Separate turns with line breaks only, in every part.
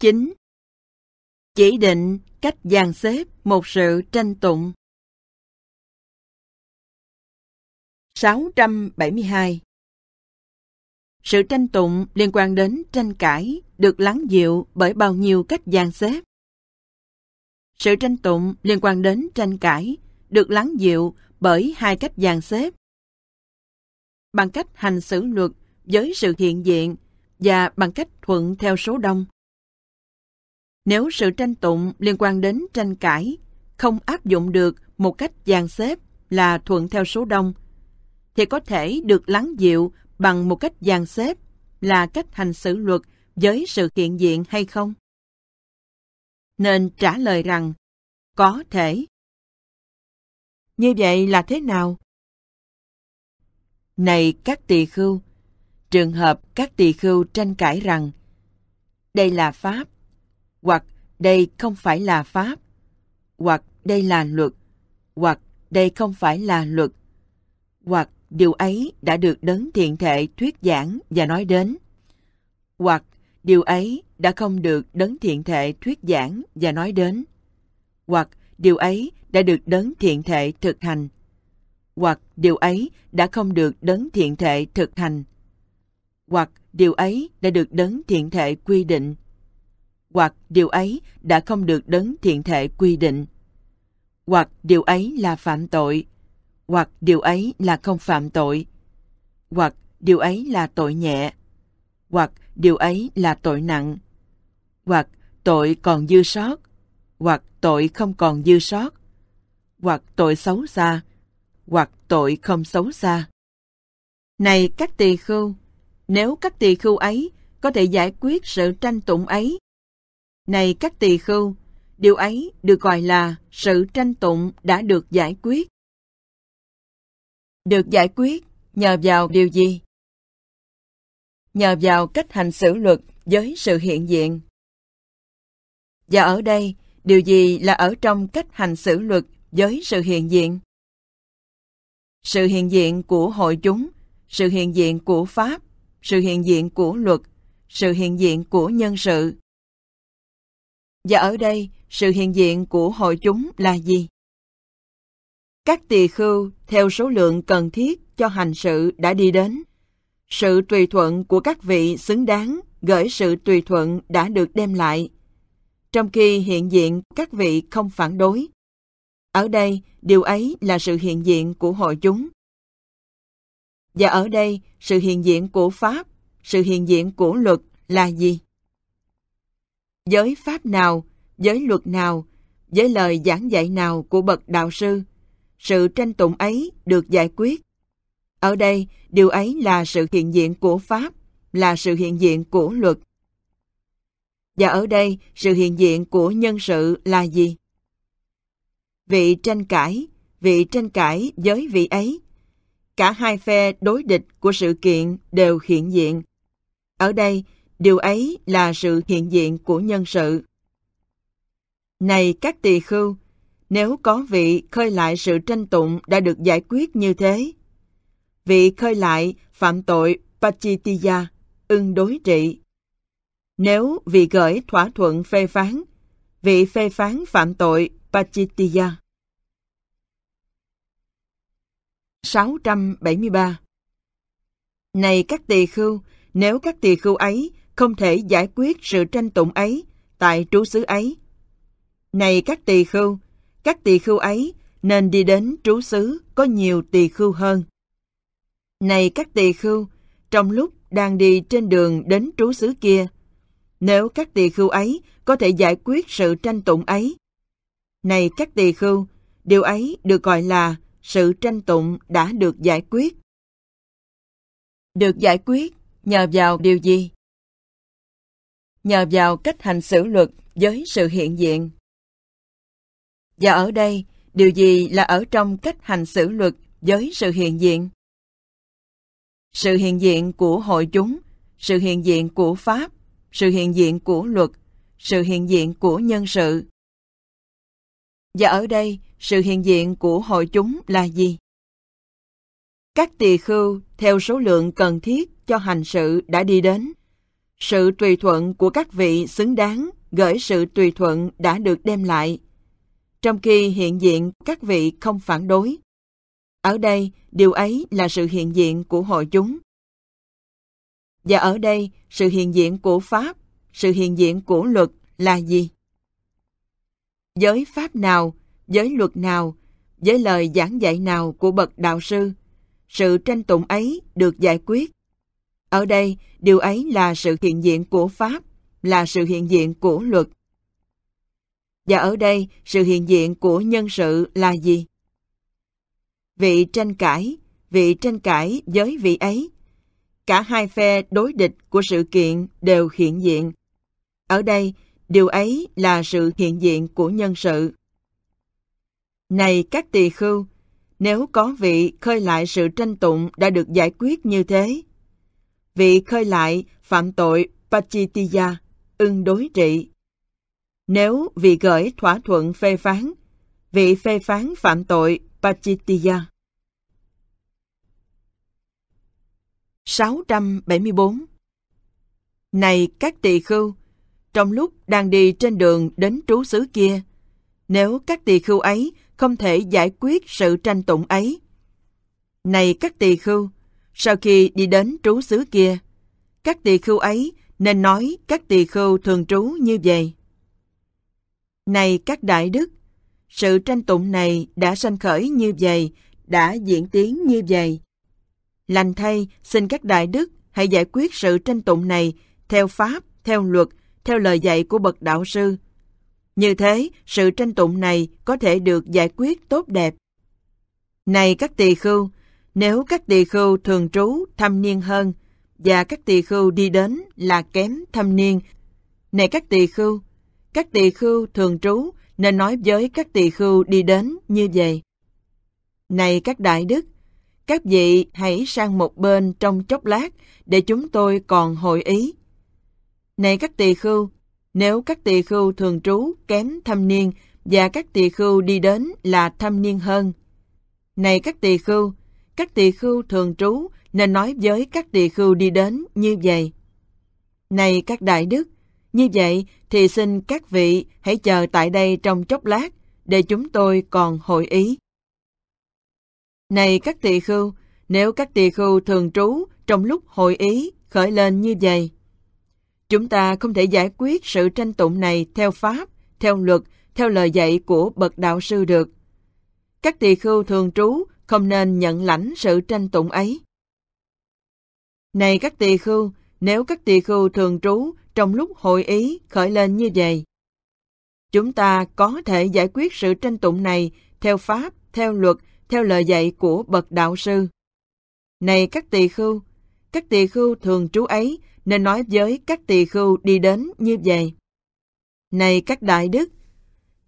9. Chỉ định cách dàn xếp một sự tranh tụng. 672. Sự tranh tụng liên quan đến tranh cãi được lắng dịu bởi bao nhiêu cách dàn xếp. Sự tranh tụng liên quan đến tranh cãi được lắng dịu bởi hai cách dàn xếp. Bằng cách hành xử luật với sự hiện diện và bằng cách thuận theo số đông nếu sự tranh tụng liên quan đến tranh cãi không áp dụng được một cách dàn xếp là thuận theo số đông, thì có thể được lắng dịu bằng một cách dàn xếp là cách hành xử luật với sự hiện diện hay không? Nên trả lời rằng, có thể. Như vậy là thế nào? Này các tỳ khưu, trường hợp các tỳ khưu tranh cãi rằng đây là pháp hoặc đây không phải là pháp, hoặc đây là luật, hoặc đây không phải là luật, hoặc điều ấy đã được đấng thiện thể thuyết giảng và nói đến, hoặc điều ấy đã không được đấng thiện thể thuyết giảng và nói đến, hoặc điều ấy đã được đấng thiện thể thực hành, hoặc điều ấy đã không được đấng thiện thể thực hành, hoặc điều ấy đã được đấng thiện thể quy định hoặc điều ấy đã không được đấng thiện thể quy định, hoặc điều ấy là phạm tội, hoặc điều ấy là không phạm tội, hoặc điều ấy là tội nhẹ, hoặc điều ấy là tội nặng, hoặc tội còn dư sót, hoặc tội không còn dư sót, hoặc tội xấu xa, hoặc tội không xấu xa. Này các tỳ khưu, nếu các tỳ khưu ấy có thể giải quyết sự tranh tụng ấy này các tỳ khưu, điều ấy được gọi là sự tranh tụng đã được giải quyết. Được giải quyết nhờ vào điều gì? Nhờ vào cách hành xử luật với sự hiện diện. Và ở đây, điều gì là ở trong cách hành xử luật với sự hiện diện? Sự hiện diện của hội chúng, sự hiện diện của Pháp, sự hiện diện của luật, sự hiện diện của nhân sự, và ở đây, sự hiện diện của hội chúng là gì? Các tỳ khưu theo số lượng cần thiết cho hành sự đã đi đến. Sự tùy thuận của các vị xứng đáng gửi sự tùy thuận đã được đem lại, trong khi hiện diện các vị không phản đối. Ở đây, điều ấy là sự hiện diện của hội chúng. Và ở đây, sự hiện diện của Pháp, sự hiện diện của luật là gì? giới pháp nào, giới luật nào, với lời giảng dạy nào của bậc đạo sư. Sự tranh tụng ấy được giải quyết. Ở đây, điều ấy là sự hiện diện của pháp, là sự hiện diện của luật. Và ở đây, sự hiện diện của nhân sự là gì? Vị tranh cãi, vị tranh cãi với vị ấy. Cả hai phe đối địch của sự kiện đều hiện diện. Ở đây, Điều ấy là sự hiện diện của nhân sự. Này các tỳ khưu, nếu có vị khơi lại sự tranh tụng đã được giải quyết như thế, vị khơi lại phạm tội Pachitiya, ưng đối trị. Nếu vị gửi thỏa thuận phê phán, vị phê phán phạm tội Pachitiya. 673 Này các tỳ khưu, nếu các tỳ khưu ấy không thể giải quyết sự tranh tụng ấy tại trú xứ ấy. Này các tỳ khưu, các tỳ khưu ấy nên đi đến trú xứ có nhiều tỳ khưu hơn. Này các tỳ khưu, trong lúc đang đi trên đường đến trú xứ kia, nếu các tỳ khưu ấy có thể giải quyết sự tranh tụng ấy. Này các tỳ khưu, điều ấy được gọi là sự tranh tụng đã được giải quyết. Được giải quyết nhờ vào điều gì? nhờ vào cách hành xử luật với sự hiện diện. Và ở đây, điều gì là ở trong cách hành xử luật với sự hiện diện? Sự hiện diện của hội chúng, sự hiện diện của Pháp, sự hiện diện của luật, sự hiện diện của nhân sự. Và ở đây, sự hiện diện của hội chúng là gì? Các tỳ khưu theo số lượng cần thiết cho hành sự đã đi đến. Sự tùy thuận của các vị xứng đáng gửi sự tùy thuận đã được đem lại, trong khi hiện diện các vị không phản đối. Ở đây, điều ấy là sự hiện diện của hội chúng. Và ở đây, sự hiện diện của Pháp, sự hiện diện của luật là gì? Giới Pháp nào, giới luật nào, với lời giảng dạy nào của bậc đạo sư, sự tranh tụng ấy được giải quyết ở đây, điều ấy là sự hiện diện của Pháp, là sự hiện diện của luật. Và ở đây, sự hiện diện của nhân sự là gì? Vị tranh cãi, vị tranh cãi với vị ấy. Cả hai phe đối địch của sự kiện đều hiện diện. Ở đây, điều ấy là sự hiện diện của nhân sự. Này các tỳ khưu, nếu có vị khơi lại sự tranh tụng đã được giải quyết như thế, vị khơi lại phạm tội Pachitiya, ưng đối trị. Nếu vị gửi thỏa thuận phê phán, vị phê phán phạm tội Pachitiya. 674 Này các tỳ khưu, trong lúc đang đi trên đường đến trú xứ kia, nếu các tỳ khưu ấy không thể giải quyết sự tranh tụng ấy. Này các tỳ khưu, sau khi đi đến trú xứ kia, các tỳ khưu ấy nên nói các tỳ khưu thường trú như vậy. Này các đại đức, sự tranh tụng này đã sanh khởi như vậy, đã diễn tiến như vậy. Lành thay, xin các đại đức hãy giải quyết sự tranh tụng này theo pháp, theo luật, theo lời dạy của bậc đạo sư. Như thế, sự tranh tụng này có thể được giải quyết tốt đẹp. Này các tỳ khưu, nếu các tỳ khưu thường trú thâm niên hơn và các tỳ khưu đi đến là kém thâm niên, này các tỳ khưu, các tỳ khưu thường trú nên nói với các tỳ khưu đi đến như vậy. Này các đại đức, các vị hãy sang một bên trong chốc lát để chúng tôi còn hội ý. Này các tỳ khưu, nếu các tỳ khưu thường trú kém thâm niên và các tỳ khưu đi đến là thâm niên hơn. Này các tỳ khưu, các tỳ khưu thường trú nên nói với các tỳ khưu đi đến như vậy. Này các đại đức, như vậy thì xin các vị hãy chờ tại đây trong chốc lát để chúng tôi còn hội ý. Này các tỳ khưu, nếu các tỳ khưu thường trú trong lúc hội ý khởi lên như vậy, chúng ta không thể giải quyết sự tranh tụng này theo pháp, theo luật, theo lời dạy của bậc đạo sư được. Các tỳ khưu thường trú không nên nhận lãnh sự tranh tụng ấy. Này các tỳ khưu, nếu các tỳ khưu thường trú trong lúc hội ý khởi lên như vậy, chúng ta có thể giải quyết sự tranh tụng này theo pháp, theo luật, theo lời dạy của bậc đạo sư. Này các tỳ khưu, các tỳ khưu thường trú ấy nên nói với các tỳ khưu đi đến như vậy. Này các đại đức,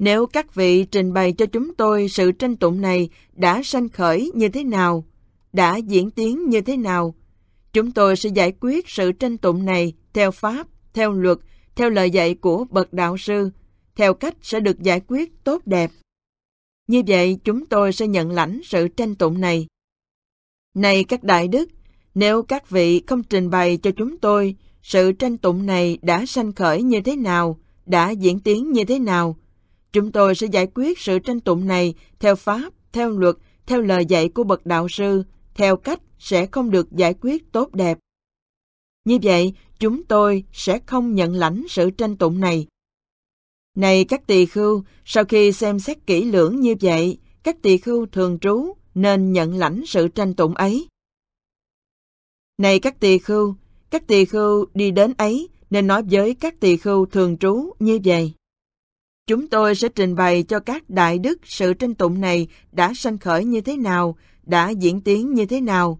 nếu các vị trình bày cho chúng tôi sự tranh tụng này đã sanh khởi như thế nào, đã diễn tiến như thế nào, chúng tôi sẽ giải quyết sự tranh tụng này theo pháp, theo luật, theo lời dạy của bậc đạo sư, theo cách sẽ được giải quyết tốt đẹp. Như vậy chúng tôi sẽ nhận lãnh sự tranh tụng này. Này các đại đức, nếu các vị không trình bày cho chúng tôi sự tranh tụng này đã sanh khởi như thế nào, đã diễn tiến như thế nào, Chúng tôi sẽ giải quyết sự tranh tụng này theo pháp, theo luật, theo lời dạy của bậc đạo sư, theo cách sẽ không được giải quyết tốt đẹp. Như vậy, chúng tôi sẽ không nhận lãnh sự tranh tụng này. Này các tỳ khưu, sau khi xem xét kỹ lưỡng như vậy, các tỳ khưu thường trú nên nhận lãnh sự tranh tụng ấy. Này các tỳ khưu, các tỳ khưu đi đến ấy nên nói với các tỳ khưu thường trú như vậy. Chúng tôi sẽ trình bày cho các đại đức sự tranh tụng này đã sanh khởi như thế nào, đã diễn tiến như thế nào.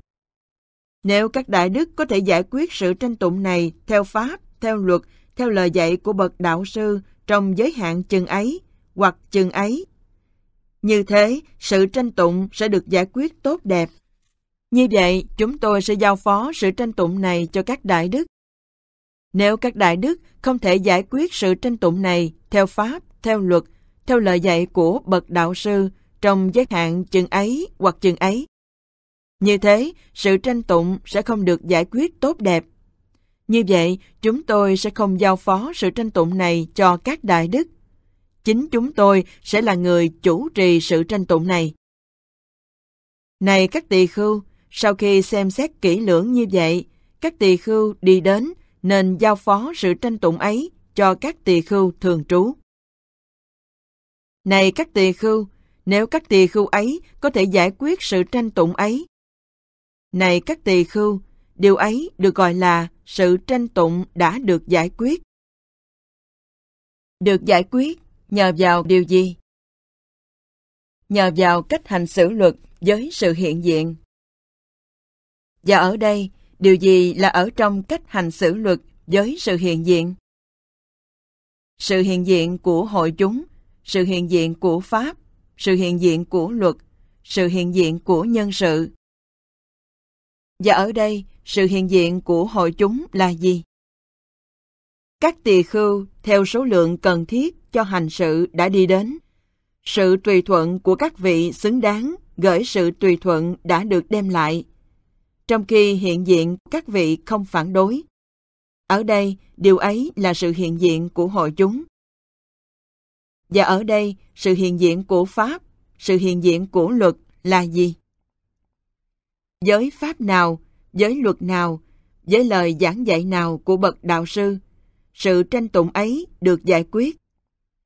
Nếu các đại đức có thể giải quyết sự tranh tụng này theo pháp, theo luật, theo lời dạy của bậc đạo sư trong giới hạn chừng ấy hoặc chừng ấy, như thế, sự tranh tụng sẽ được giải quyết tốt đẹp. Như vậy, chúng tôi sẽ giao phó sự tranh tụng này cho các đại đức. Nếu các đại đức không thể giải quyết sự tranh tụng này theo pháp, theo luật, theo lời dạy của bậc đạo sư trong giới hạn chừng ấy hoặc chừng ấy. Như thế, sự tranh tụng sẽ không được giải quyết tốt đẹp. Như vậy, chúng tôi sẽ không giao phó sự tranh tụng này cho các đại đức. Chính chúng tôi sẽ là người chủ trì sự tranh tụng này. Này các tỳ khưu, sau khi xem xét kỹ lưỡng như vậy, các tỳ khưu đi đến nên giao phó sự tranh tụng ấy cho các tỳ khưu thường trú. Này các tỳ khưu, nếu các tỳ khưu ấy có thể giải quyết sự tranh tụng ấy. Này các tỳ khưu, điều ấy được gọi là sự tranh tụng đã được giải quyết. Được giải quyết nhờ vào điều gì? Nhờ vào cách hành xử luật với sự hiện diện. Và ở đây, điều gì là ở trong cách hành xử luật với sự hiện diện? Sự hiện diện của hội chúng sự hiện diện của pháp, sự hiện diện của luật, sự hiện diện của nhân sự. Và ở đây, sự hiện diện của hội chúng là gì? Các tỳ khưu theo số lượng cần thiết cho hành sự đã đi đến. Sự tùy thuận của các vị xứng đáng gửi sự tùy thuận đã được đem lại, trong khi hiện diện các vị không phản đối. Ở đây, điều ấy là sự hiện diện của hội chúng. Và ở đây, sự hiện diện của Pháp, sự hiện diện của luật là gì? Với Pháp nào, với luật nào, với lời giảng dạy nào của bậc đạo sư, sự tranh tụng ấy được giải quyết.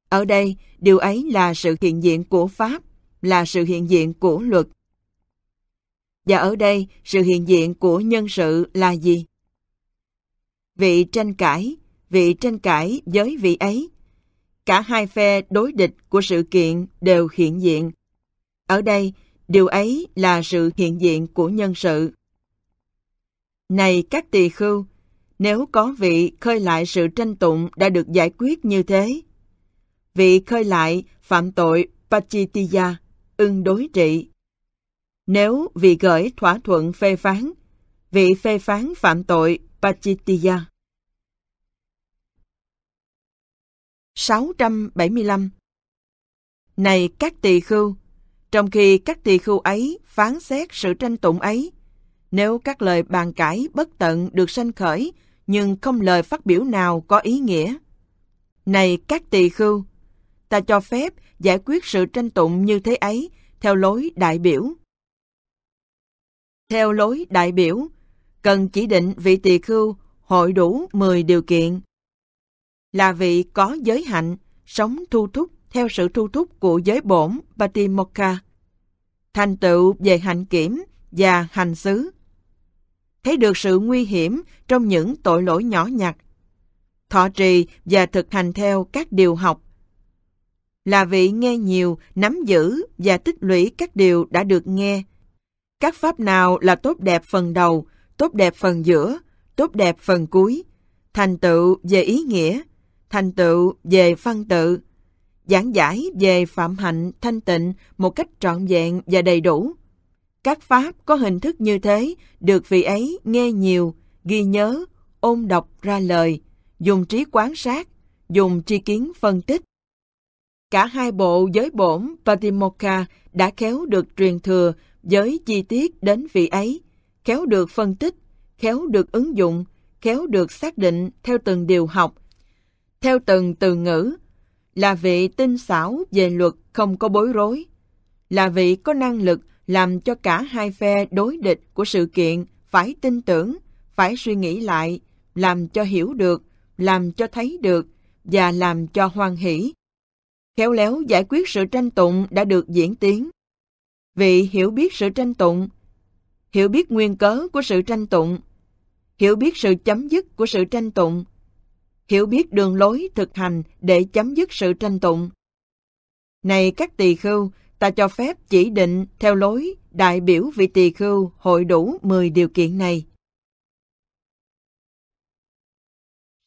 Ở đây, điều ấy là sự hiện diện của Pháp, là sự hiện diện của luật. Và ở đây, sự hiện diện của nhân sự là gì? Vị tranh cãi, vị tranh cãi với vị ấy cả hai phe đối địch của sự kiện đều hiện diện. Ở đây, điều ấy là sự hiện diện của nhân sự. Này các tỳ khưu, nếu có vị khơi lại sự tranh tụng đã được giải quyết như thế, vị khơi lại phạm tội Pachitiya, ưng đối trị. Nếu vị gửi thỏa thuận phê phán, vị phê phán phạm tội Pachitiya. 675 Này các tỳ khưu, trong khi các tỳ khưu ấy phán xét sự tranh tụng ấy, nếu các lời bàn cãi bất tận được sanh khởi nhưng không lời phát biểu nào có ý nghĩa. Này các tỳ khưu, ta cho phép giải quyết sự tranh tụng như thế ấy theo lối đại biểu. Theo lối đại biểu, cần chỉ định vị tỳ khưu hội đủ 10 điều kiện là vị có giới hạnh, sống thu thúc theo sự thu thúc của giới bổn Patimokkha, thành tựu về hạnh kiểm và hành xứ. Thấy được sự nguy hiểm trong những tội lỗi nhỏ nhặt, thọ trì và thực hành theo các điều học. Là vị nghe nhiều, nắm giữ và tích lũy các điều đã được nghe. Các pháp nào là tốt đẹp phần đầu, tốt đẹp phần giữa, tốt đẹp phần cuối, thành tựu về ý nghĩa, thành tựu về phân tự, giảng giải về phạm hạnh thanh tịnh một cách trọn vẹn và đầy đủ. Các pháp có hình thức như thế được vị ấy nghe nhiều, ghi nhớ, ôn đọc ra lời, dùng trí quán sát, dùng tri kiến phân tích. Cả hai bộ giới bổn Patimokkha đã khéo được truyền thừa với chi tiết đến vị ấy, khéo được phân tích, khéo được ứng dụng, khéo được xác định theo từng điều học, theo từng từ ngữ, là vị tinh xảo về luật không có bối rối, là vị có năng lực làm cho cả hai phe đối địch của sự kiện phải tin tưởng, phải suy nghĩ lại, làm cho hiểu được, làm cho thấy được và làm cho hoan hỷ. Khéo léo giải quyết sự tranh tụng đã được diễn tiến. Vị hiểu biết sự tranh tụng, hiểu biết nguyên cớ của sự tranh tụng, hiểu biết sự chấm dứt của sự tranh tụng, hiểu biết đường lối thực hành để chấm dứt sự tranh tụng. Này các tỳ khưu, ta cho phép chỉ định theo lối đại biểu vị tỳ khưu hội đủ 10 điều kiện này.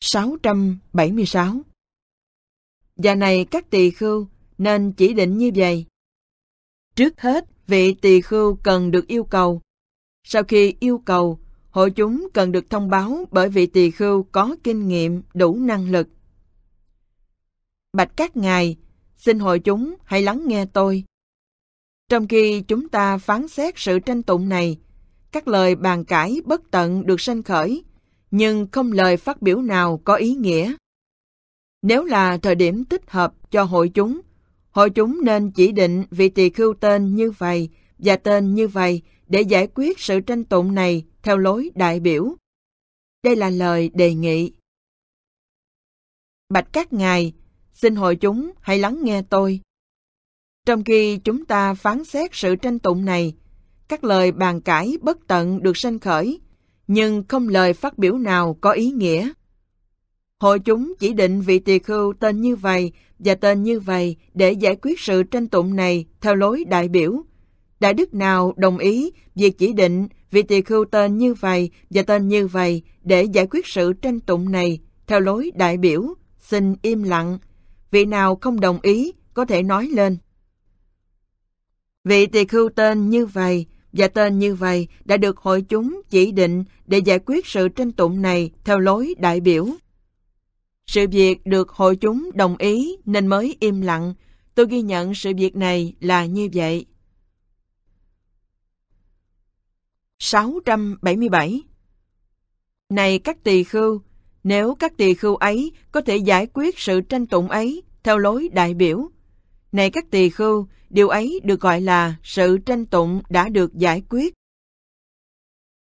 676 Và này các tỳ khưu, nên chỉ định như vậy. Trước hết, vị tỳ khưu cần được yêu cầu. Sau khi yêu cầu, hội chúng cần được thông báo bởi vị tỳ khưu có kinh nghiệm đủ năng lực. Bạch các ngài, xin hội chúng hãy lắng nghe tôi. Trong khi chúng ta phán xét sự tranh tụng này, các lời bàn cãi bất tận được sanh khởi, nhưng không lời phát biểu nào có ý nghĩa. Nếu là thời điểm thích hợp cho hội chúng, hội chúng nên chỉ định vị tỳ khưu tên như vậy và tên như vậy để giải quyết sự tranh tụng này theo lối đại biểu. Đây là lời đề nghị. Bạch các ngài, xin hội chúng hãy lắng nghe tôi. Trong khi chúng ta phán xét sự tranh tụng này, các lời bàn cãi bất tận được sanh khởi, nhưng không lời phát biểu nào có ý nghĩa. Hội chúng chỉ định vị tỳ khưu tên như vậy và tên như vậy để giải quyết sự tranh tụng này theo lối đại biểu, đại đức nào đồng ý việc chỉ định vị tỳ khưu tên như vậy và tên như vậy để giải quyết sự tranh tụng này theo lối đại biểu, xin im lặng. Vị nào không đồng ý có thể nói lên. Vị tỳ khưu tên như vậy và tên như vậy đã được hội chúng chỉ định để giải quyết sự tranh tụng này theo lối đại biểu. Sự việc được hội chúng đồng ý nên mới im lặng. Tôi ghi nhận sự việc này là như vậy. 677 Này các tỳ khưu, nếu các tỳ khưu ấy có thể giải quyết sự tranh tụng ấy theo lối đại biểu, này các tỳ khưu, điều ấy được gọi là sự tranh tụng đã được giải quyết.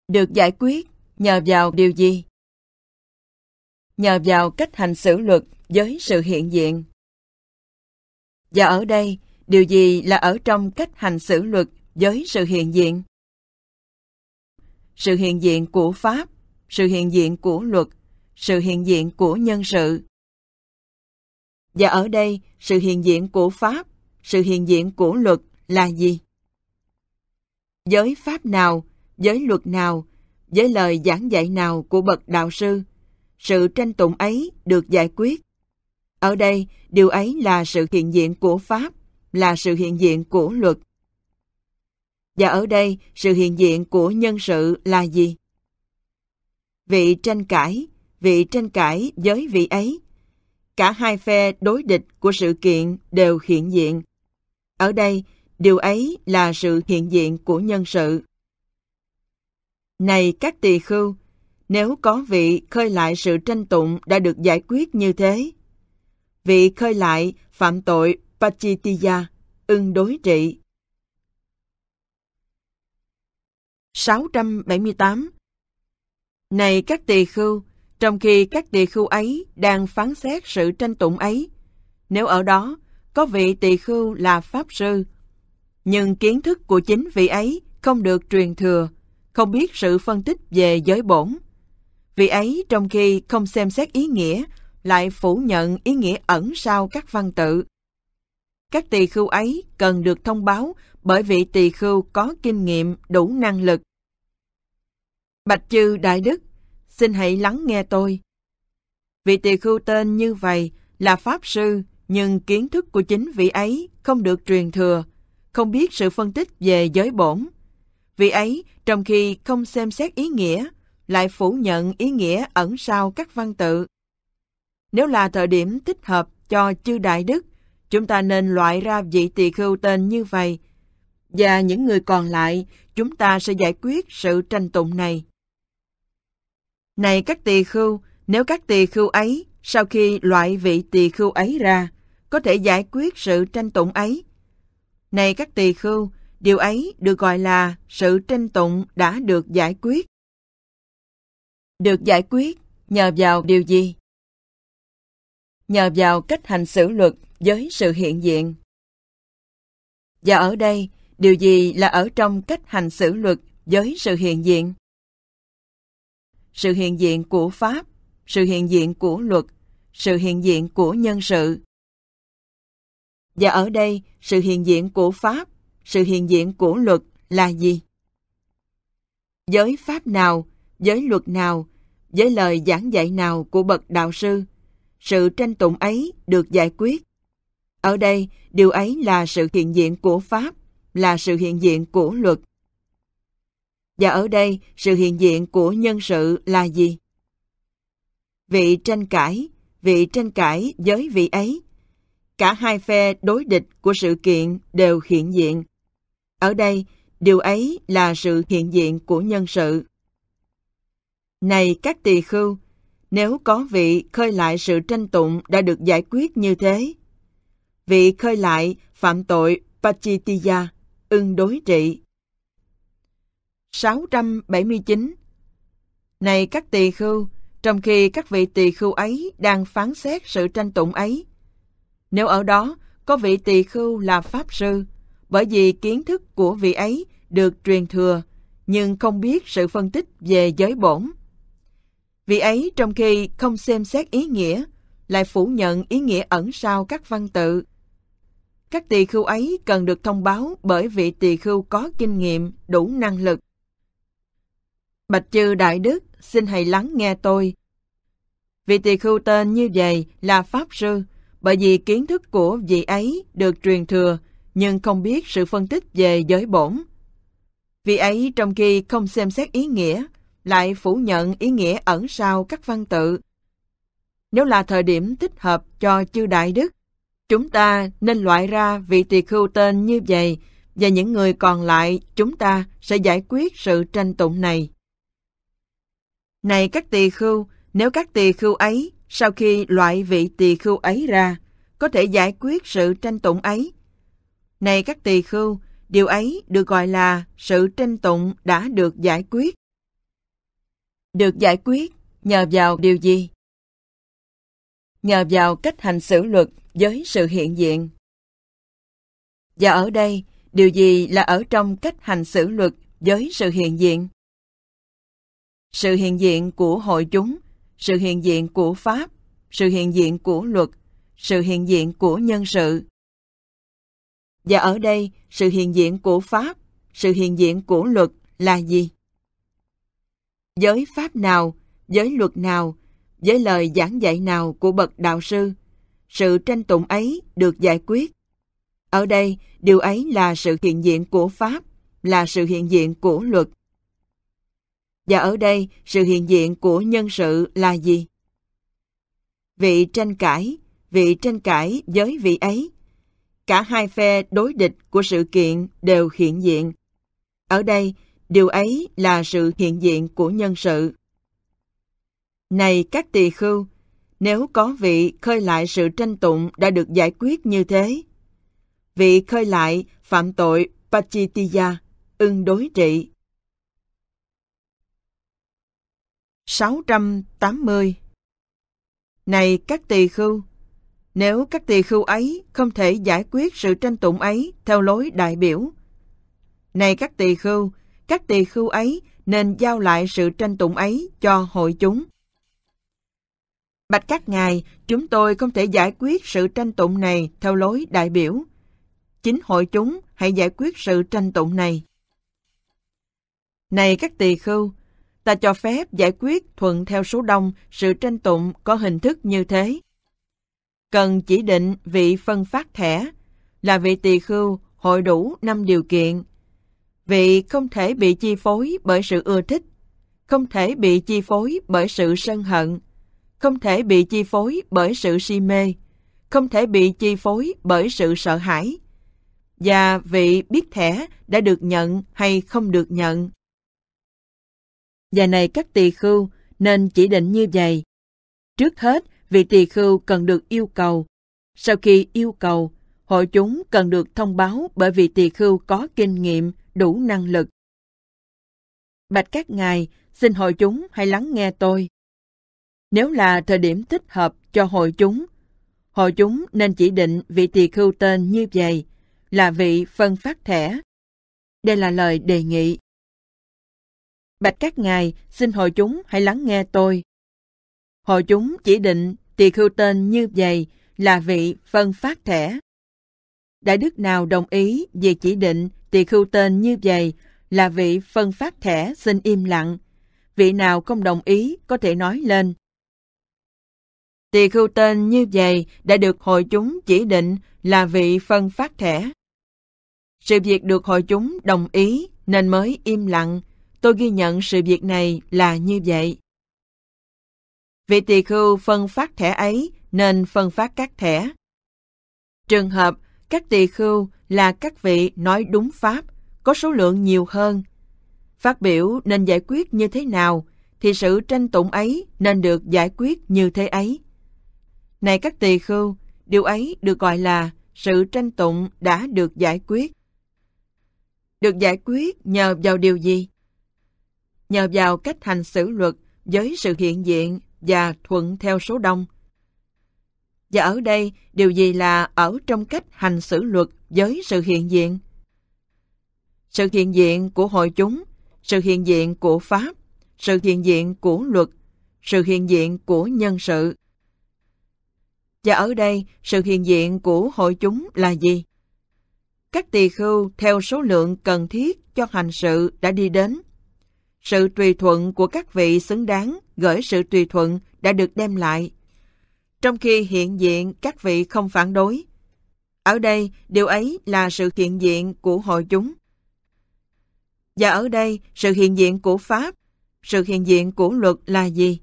Được giải quyết nhờ vào điều gì? Nhờ vào cách hành xử luật với sự hiện diện. Và ở đây, điều gì là ở trong cách hành xử luật với sự hiện diện? sự hiện diện của pháp, sự hiện diện của luật, sự hiện diện của nhân sự. Và ở đây, sự hiện diện của pháp, sự hiện diện của luật là gì? Với pháp nào, với luật nào, với lời giảng dạy nào của bậc đạo sư, sự tranh tụng ấy được giải quyết. Ở đây, điều ấy là sự hiện diện của pháp, là sự hiện diện của luật. Và ở đây, sự hiện diện của nhân sự là gì? Vị tranh cãi, vị tranh cãi với vị ấy. Cả hai phe đối địch của sự kiện đều hiện diện. Ở đây, điều ấy là sự hiện diện của nhân sự. Này các tỳ khưu, nếu có vị khơi lại sự tranh tụng đã được giải quyết như thế, vị khơi lại phạm tội Pachitiya, ưng đối trị. 678 Này các tỳ khưu, trong khi các tỳ khưu ấy đang phán xét sự tranh tụng ấy, nếu ở đó có vị tỳ khưu là Pháp Sư, nhưng kiến thức của chính vị ấy không được truyền thừa, không biết sự phân tích về giới bổn. Vị ấy trong khi không xem xét ý nghĩa, lại phủ nhận ý nghĩa ẩn sau các văn tự. Các tỳ khưu ấy cần được thông báo bởi vị tỳ khưu có kinh nghiệm đủ năng lực. Bạch chư Đại Đức, xin hãy lắng nghe tôi. Vị tỳ khưu tên như vậy là Pháp Sư, nhưng kiến thức của chính vị ấy không được truyền thừa, không biết sự phân tích về giới bổn. Vị ấy, trong khi không xem xét ý nghĩa, lại phủ nhận ý nghĩa ẩn sau các văn tự. Nếu là thời điểm thích hợp cho chư Đại Đức, chúng ta nên loại ra vị tỳ khưu tên như vậy và những người còn lại, chúng ta sẽ giải quyết sự tranh tụng này. Này các tỳ khưu, nếu các tỳ khưu ấy, sau khi loại vị tỳ khưu ấy ra, có thể giải quyết sự tranh tụng ấy. Này các tỳ khưu, điều ấy được gọi là sự tranh tụng đã được giải quyết. Được giải quyết nhờ vào điều gì? Nhờ vào cách hành xử luật với sự hiện diện. Và ở đây, điều gì là ở trong cách hành xử luật với sự hiện diện sự hiện diện của pháp sự hiện diện của luật sự hiện diện của nhân sự và ở đây sự hiện diện của pháp sự hiện diện của luật là gì với pháp nào với luật nào với lời giảng dạy nào của bậc đạo sư sự tranh tụng ấy được giải quyết ở đây điều ấy là sự hiện diện của pháp là sự hiện diện của luật. Và ở đây, sự hiện diện của nhân sự là gì? Vị tranh cãi, vị tranh cãi với vị ấy. Cả hai phe đối địch của sự kiện đều hiện diện. Ở đây, điều ấy là sự hiện diện của nhân sự. Này các tỳ khưu, nếu có vị khơi lại sự tranh tụng đã được giải quyết như thế, vị khơi lại phạm tội Pachitiya ưng đối trị. 679 Này các tỳ khưu, trong khi các vị tỳ khưu ấy đang phán xét sự tranh tụng ấy, nếu ở đó có vị tỳ khưu là pháp sư, bởi vì kiến thức của vị ấy được truyền thừa, nhưng không biết sự phân tích về giới bổn. Vị ấy trong khi không xem xét ý nghĩa, lại phủ nhận ý nghĩa ẩn sau các văn tự, các tỳ khưu ấy cần được thông báo bởi vị tỳ khưu có kinh nghiệm, đủ năng lực. Bạch chư Đại Đức, xin hãy lắng nghe tôi. Vị tỳ khưu tên như vậy là Pháp Sư, bởi vì kiến thức của vị ấy được truyền thừa, nhưng không biết sự phân tích về giới bổn. Vị ấy trong khi không xem xét ý nghĩa, lại phủ nhận ý nghĩa ẩn sau các văn tự. Nếu là thời điểm thích hợp cho chư Đại Đức, Chúng ta nên loại ra vị tỳ khưu tên như vậy và những người còn lại chúng ta sẽ giải quyết sự tranh tụng này. Này các tỳ khưu, nếu các tỳ khưu ấy sau khi loại vị tỳ khưu ấy ra có thể giải quyết sự tranh tụng ấy. Này các tỳ khưu, điều ấy được gọi là sự tranh tụng đã được giải quyết. Được giải quyết nhờ vào điều gì? Nhờ vào cách hành xử luật với sự hiện diện. Và ở đây, điều gì là ở trong cách hành xử luật với sự hiện diện? Sự hiện diện của hội chúng, sự hiện diện của Pháp, sự hiện diện của luật, sự hiện diện của nhân sự. Và ở đây, sự hiện diện của Pháp, sự hiện diện của luật là gì? Với Pháp nào, với luật nào, với lời giảng dạy nào của bậc đạo sư, sự tranh tụng ấy được giải quyết. Ở đây, điều ấy là sự hiện diện của Pháp, là sự hiện diện của luật. Và ở đây, sự hiện diện của nhân sự là gì? Vị tranh cãi, vị tranh cãi với vị ấy. Cả hai phe đối địch của sự kiện đều hiện diện. Ở đây, điều ấy là sự hiện diện của nhân sự. Này các tỳ khưu, nếu có vị khơi lại sự tranh tụng đã được giải quyết như thế. Vị khơi lại phạm tội Pachitiya, ưng đối trị. 680 Này các tỳ khưu, nếu các tỳ khưu ấy không thể giải quyết sự tranh tụng ấy theo lối đại biểu, này các tỳ khưu, các tỳ khưu ấy nên giao lại sự tranh tụng ấy cho hội chúng. Bạch các ngài, chúng tôi không thể giải quyết sự tranh tụng này theo lối đại biểu. Chính hội chúng hãy giải quyết sự tranh tụng này. Này các tỳ khưu, ta cho phép giải quyết thuận theo số đông sự tranh tụng có hình thức như thế. Cần chỉ định vị phân phát thẻ là vị tỳ khưu hội đủ 5 điều kiện. Vị không thể bị chi phối bởi sự ưa thích, không thể bị chi phối bởi sự sân hận, không thể bị chi phối bởi sự si mê, không thể bị chi phối bởi sự sợ hãi. Và vị biết thẻ đã được nhận hay không được nhận. Và này các tỳ khưu nên chỉ định như vậy. Trước hết, vị tỳ khưu cần được yêu cầu. Sau khi yêu cầu, hội chúng cần được thông báo bởi vị tỳ khưu có kinh nghiệm, đủ năng lực. Bạch các ngài, xin hội chúng hãy lắng nghe tôi nếu là thời điểm thích hợp cho hội chúng. Hội chúng nên chỉ định vị tỳ khưu tên như vậy, là vị phân phát thẻ. Đây là lời đề nghị. Bạch các ngài, xin hội chúng hãy lắng nghe tôi. Hội chúng chỉ định tỳ khưu tên như vậy là vị phân phát thẻ. Đại đức nào đồng ý về chỉ định tỳ khưu tên như vậy là vị phân phát thẻ xin im lặng. Vị nào không đồng ý có thể nói lên. Tỳ khưu tên như vậy đã được hội chúng chỉ định là vị phân phát thẻ. Sự việc được hội chúng đồng ý nên mới im lặng. Tôi ghi nhận sự việc này là như vậy. Vị tỳ khưu phân phát thẻ ấy nên phân phát các thẻ. Trường hợp các tỳ khưu là các vị nói đúng pháp, có số lượng nhiều hơn. Phát biểu nên giải quyết như thế nào thì sự tranh tụng ấy nên được giải quyết như thế ấy. Này các tỳ khưu, điều ấy được gọi là sự tranh tụng đã được giải quyết. Được giải quyết nhờ vào điều gì? Nhờ vào cách hành xử luật với sự hiện diện và thuận theo số đông. Và ở đây, điều gì là ở trong cách hành xử luật với sự hiện diện? Sự hiện diện của hội chúng, sự hiện diện của Pháp, sự hiện diện của luật, sự hiện diện của nhân sự, và ở đây, sự hiện diện của hội chúng là gì? Các tỳ khưu theo số lượng cần thiết cho hành sự đã đi đến. Sự tùy thuận của các vị xứng đáng gửi sự tùy thuận đã được đem lại. Trong khi hiện diện các vị không phản đối. Ở đây, điều ấy là sự hiện diện của hội chúng. Và ở đây, sự hiện diện của Pháp, sự hiện diện của luật là gì?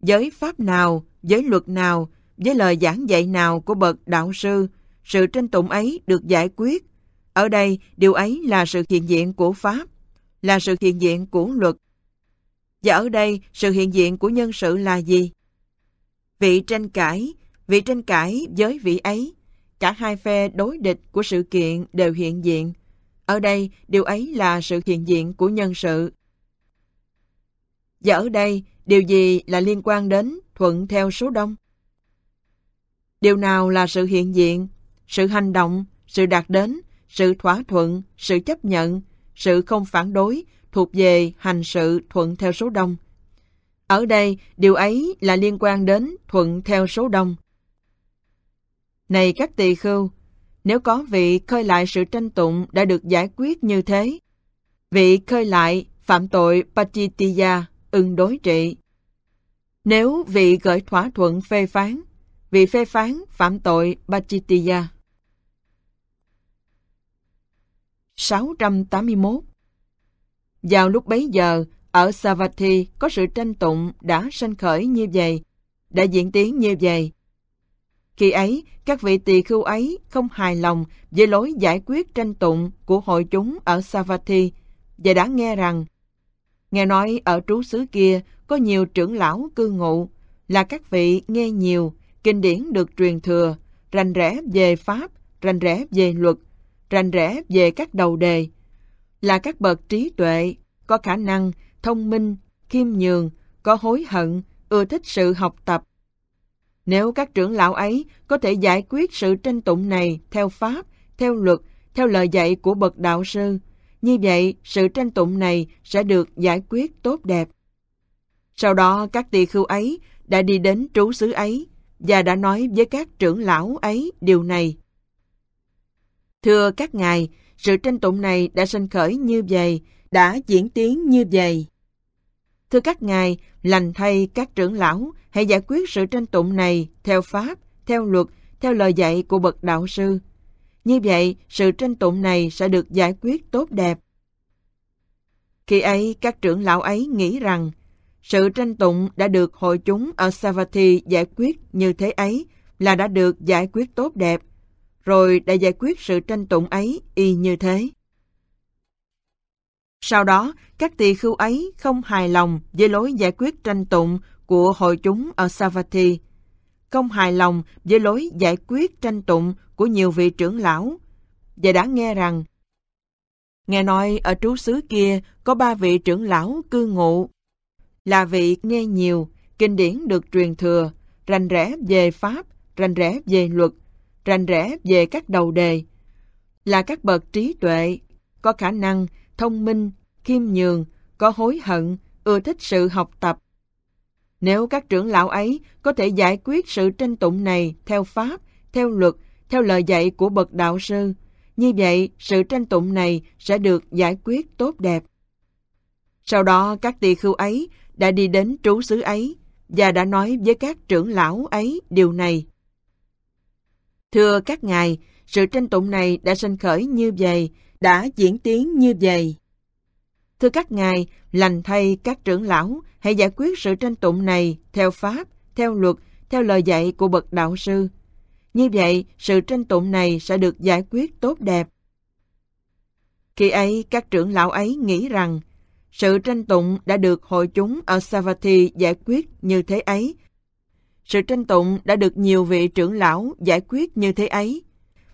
Giới Pháp nào, giới luật nào, với lời giảng dạy nào của bậc đạo sư, sự tranh tụng ấy được giải quyết. Ở đây, điều ấy là sự hiện diện của Pháp, là sự hiện diện của luật. Và ở đây, sự hiện diện của nhân sự là gì? Vị tranh cãi, vị tranh cãi với vị ấy. Cả hai phe đối địch của sự kiện đều hiện diện. Ở đây, điều ấy là sự hiện diện của nhân sự. Và ở đây, điều gì là liên quan đến thuận theo số đông? Điều nào là sự hiện diện, sự hành động, sự đạt đến, sự thỏa thuận, sự chấp nhận, sự không phản đối thuộc về hành sự thuận theo số đông. Ở đây, điều ấy là liên quan đến thuận theo số đông. Này các tỳ khưu, nếu có vị khơi lại sự tranh tụng đã được giải quyết như thế, vị khơi lại phạm tội Pachitiya ưng đối trị. Nếu vị gửi thỏa thuận phê phán, vị phê phán phạm tội Bachitiya. 681 Vào lúc bấy giờ, ở Savatthi có sự tranh tụng đã sanh khởi như vậy, đã diễn tiến như vậy. Khi ấy, các vị tỳ khưu ấy không hài lòng về lối giải quyết tranh tụng của hội chúng ở Savatthi và đã nghe rằng Nghe nói ở trú xứ kia có nhiều trưởng lão cư ngụ là các vị nghe nhiều kinh điển được truyền thừa, rành rẽ về pháp, rành rẽ về luật, rành rẽ về các đầu đề, là các bậc trí tuệ, có khả năng, thông minh, khiêm nhường, có hối hận, ưa thích sự học tập. Nếu các trưởng lão ấy có thể giải quyết sự tranh tụng này theo pháp, theo luật, theo lời dạy của bậc đạo sư, như vậy sự tranh tụng này sẽ được giải quyết tốt đẹp. Sau đó các tỳ khưu ấy đã đi đến trú xứ ấy, và đã nói với các trưởng lão ấy điều này. Thưa các ngài, sự tranh tụng này đã sinh khởi như vậy, đã diễn tiến như vậy. Thưa các ngài, lành thay các trưởng lão, hãy giải quyết sự tranh tụng này theo pháp, theo luật, theo lời dạy của bậc đạo sư. Như vậy, sự tranh tụng này sẽ được giải quyết tốt đẹp. Khi ấy, các trưởng lão ấy nghĩ rằng sự tranh tụng đã được hội chúng ở Savatthi giải quyết như thế ấy là đã được giải quyết tốt đẹp, rồi đã giải quyết sự tranh tụng ấy y như thế. Sau đó, các tỳ khưu ấy không hài lòng với lối giải quyết tranh tụng của hội chúng ở Savatthi, không hài lòng với lối giải quyết tranh tụng của nhiều vị trưởng lão, và đã nghe rằng Nghe nói ở trú xứ kia có ba vị trưởng lão cư ngụ là vị nghe nhiều, kinh điển được truyền thừa, rành rẽ về pháp, rành rẽ về luật, rành rẽ về các đầu đề, là các bậc trí tuệ, có khả năng, thông minh, khiêm nhường, có hối hận, ưa thích sự học tập. Nếu các trưởng lão ấy có thể giải quyết sự tranh tụng này theo pháp, theo luật, theo lời dạy của bậc đạo sư, như vậy sự tranh tụng này sẽ được giải quyết tốt đẹp. Sau đó các tỳ khưu ấy đã đi đến trú xứ ấy và đã nói với các trưởng lão ấy điều này. Thưa các ngài, sự tranh tụng này đã sinh khởi như vậy, đã diễn tiến như vậy. Thưa các ngài, lành thay các trưởng lão, hãy giải quyết sự tranh tụng này theo pháp, theo luật, theo lời dạy của bậc đạo sư. Như vậy, sự tranh tụng này sẽ được giải quyết tốt đẹp. Khi ấy, các trưởng lão ấy nghĩ rằng sự tranh tụng đã được hội chúng ở Savatthi giải quyết như thế ấy. Sự tranh tụng đã được nhiều vị trưởng lão giải quyết như thế ấy,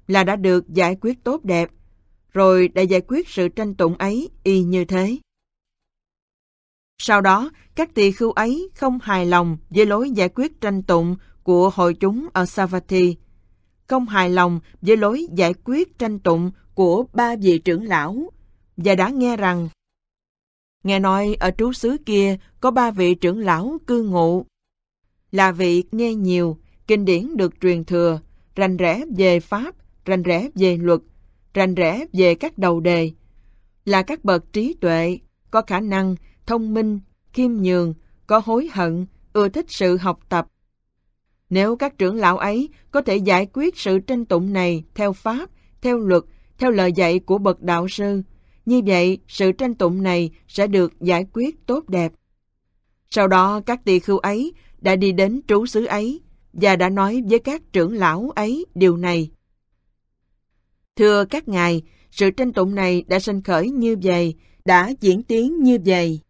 là đã được giải quyết tốt đẹp, rồi đã giải quyết sự tranh tụng ấy y như thế. Sau đó, các tỳ khưu ấy không hài lòng với lối giải quyết tranh tụng của hội chúng ở Savatthi, không hài lòng với lối giải quyết tranh tụng của ba vị trưởng lão và đã nghe rằng Nghe nói ở trú xứ kia có ba vị trưởng lão cư ngụ. Là vị nghe nhiều, kinh điển được truyền thừa, rành rẽ về Pháp, rành rẽ về luật, rành rẽ về các đầu đề. Là các bậc trí tuệ, có khả năng, thông minh, khiêm nhường, có hối hận, ưa thích sự học tập. Nếu các trưởng lão ấy có thể giải quyết sự tranh tụng này theo Pháp, theo luật, theo lời dạy của bậc đạo sư, như vậy, sự tranh tụng này sẽ được giải quyết tốt đẹp. Sau đó, các tỳ khưu ấy đã đi đến trú xứ ấy và đã nói với các trưởng lão ấy điều này. Thưa các ngài, sự tranh tụng này đã sinh khởi như vậy, đã diễn tiến như vậy.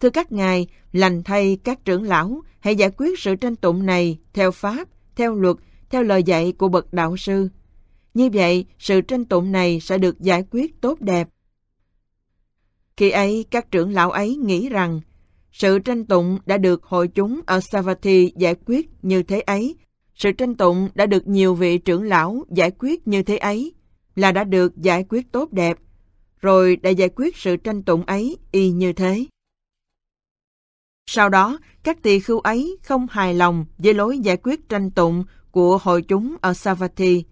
Thưa các ngài, lành thay các trưởng lão, hãy giải quyết sự tranh tụng này theo pháp, theo luật, theo lời dạy của bậc đạo sư. Như vậy, sự tranh tụng này sẽ được giải quyết tốt đẹp. Khi ấy, các trưởng lão ấy nghĩ rằng sự tranh tụng đã được hội chúng ở Savatthi giải quyết như thế ấy, sự tranh tụng đã được nhiều vị trưởng lão giải quyết như thế ấy, là đã được giải quyết tốt đẹp, rồi đã giải quyết sự tranh tụng ấy y như thế. Sau đó, các tỳ khưu ấy không hài lòng với lối giải quyết tranh tụng của hội chúng ở Savatthi,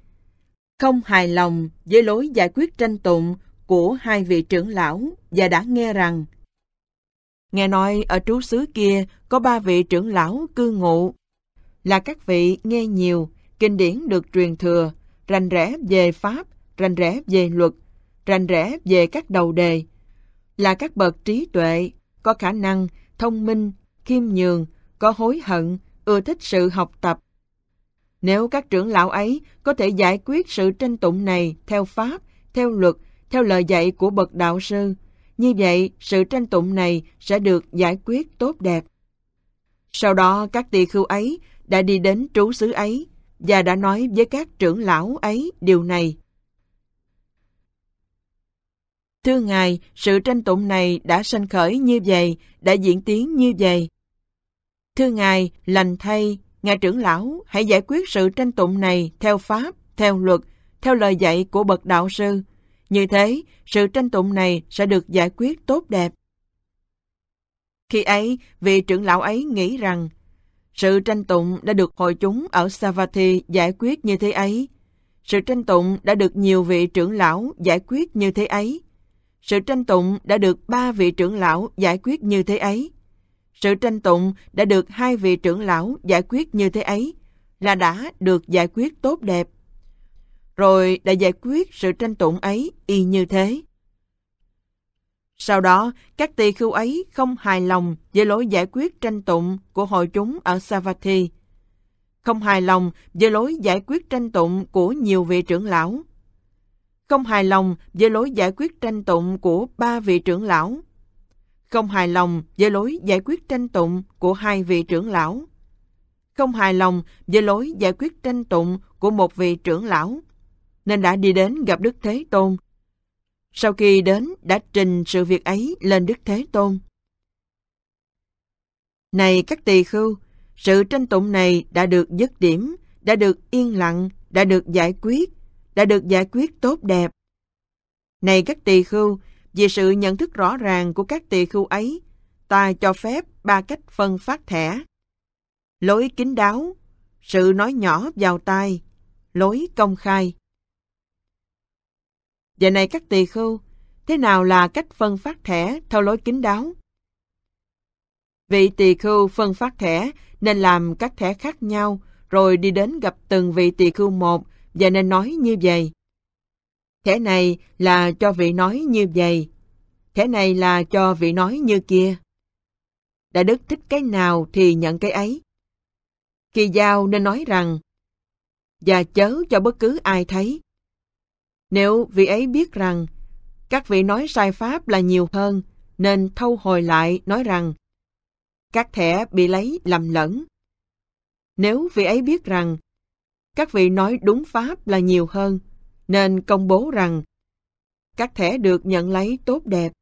không hài lòng với lối giải quyết tranh tụng của hai vị trưởng lão và đã nghe rằng Nghe nói ở trú xứ kia có ba vị trưởng lão cư ngụ là các vị nghe nhiều, kinh điển được truyền thừa, rành rẽ về Pháp, rành rẽ về luật, rành rẽ về các đầu đề, là các bậc trí tuệ, có khả năng, thông minh, khiêm nhường, có hối hận, ưa thích sự học tập. Nếu các trưởng lão ấy có thể giải quyết sự tranh tụng này theo Pháp, theo luật, theo lời dạy của bậc đạo sư. Như vậy, sự tranh tụng này sẽ được giải quyết tốt đẹp. Sau đó, các tỳ khưu ấy đã đi đến trú xứ ấy và đã nói với các trưởng lão ấy điều này. Thưa Ngài, sự tranh tụng này đã sanh khởi như vậy, đã diễn tiến như vậy. Thưa Ngài, lành thay, Ngài trưởng lão hãy giải quyết sự tranh tụng này theo Pháp, theo luật, theo lời dạy của bậc đạo sư. Như thế, sự tranh tụng này sẽ được giải quyết tốt đẹp. Khi ấy, vị trưởng lão ấy nghĩ rằng sự tranh tụng đã được hội chúng ở Savatthi giải quyết như thế ấy. Sự tranh tụng đã được nhiều vị trưởng lão giải quyết như thế ấy. Sự tranh tụng đã được ba vị trưởng lão giải quyết như thế ấy. Sự tranh tụng đã được hai vị trưởng lão giải quyết như thế ấy là đã được giải quyết tốt đẹp rồi đã giải quyết sự tranh tụng ấy y như thế. Sau đó, các tỳ khưu ấy không hài lòng với lối giải quyết tranh tụng của hội chúng ở Savatthi, không hài lòng với lối giải quyết tranh tụng của nhiều vị trưởng lão, không hài lòng với lối giải quyết tranh tụng của ba vị trưởng lão, không hài lòng với lối giải quyết tranh tụng của hai vị trưởng lão, không hài lòng với lối giải quyết tranh tụng của một vị trưởng lão nên đã đi đến gặp Đức Thế Tôn. Sau khi đến đã trình sự việc ấy lên Đức Thế Tôn. Này các tỳ khưu, sự tranh tụng này đã được dứt điểm, đã được yên lặng, đã được giải quyết, đã được giải quyết tốt đẹp. Này các tỳ khưu, vì sự nhận thức rõ ràng của các tỳ khưu ấy, ta cho phép ba cách phân phát thẻ. Lối kín đáo, sự nói nhỏ vào tai, lối công khai và này các tỳ khưu, thế nào là cách phân phát thẻ theo lối kín đáo? Vị tỳ khưu phân phát thẻ nên làm các thẻ khác nhau, rồi đi đến gặp từng vị tỳ khưu một và nên nói như vậy. Thẻ này là cho vị nói như vậy, thẻ này là cho vị nói như kia. Đại đức thích cái nào thì nhận cái ấy. Kỳ giao nên nói rằng, và chớ cho bất cứ ai thấy, nếu vị ấy biết rằng các vị nói sai pháp là nhiều hơn, nên thâu hồi lại nói rằng các thẻ bị lấy lầm lẫn. Nếu vị ấy biết rằng các vị nói đúng pháp là nhiều hơn, nên công bố rằng các thẻ được nhận lấy tốt đẹp.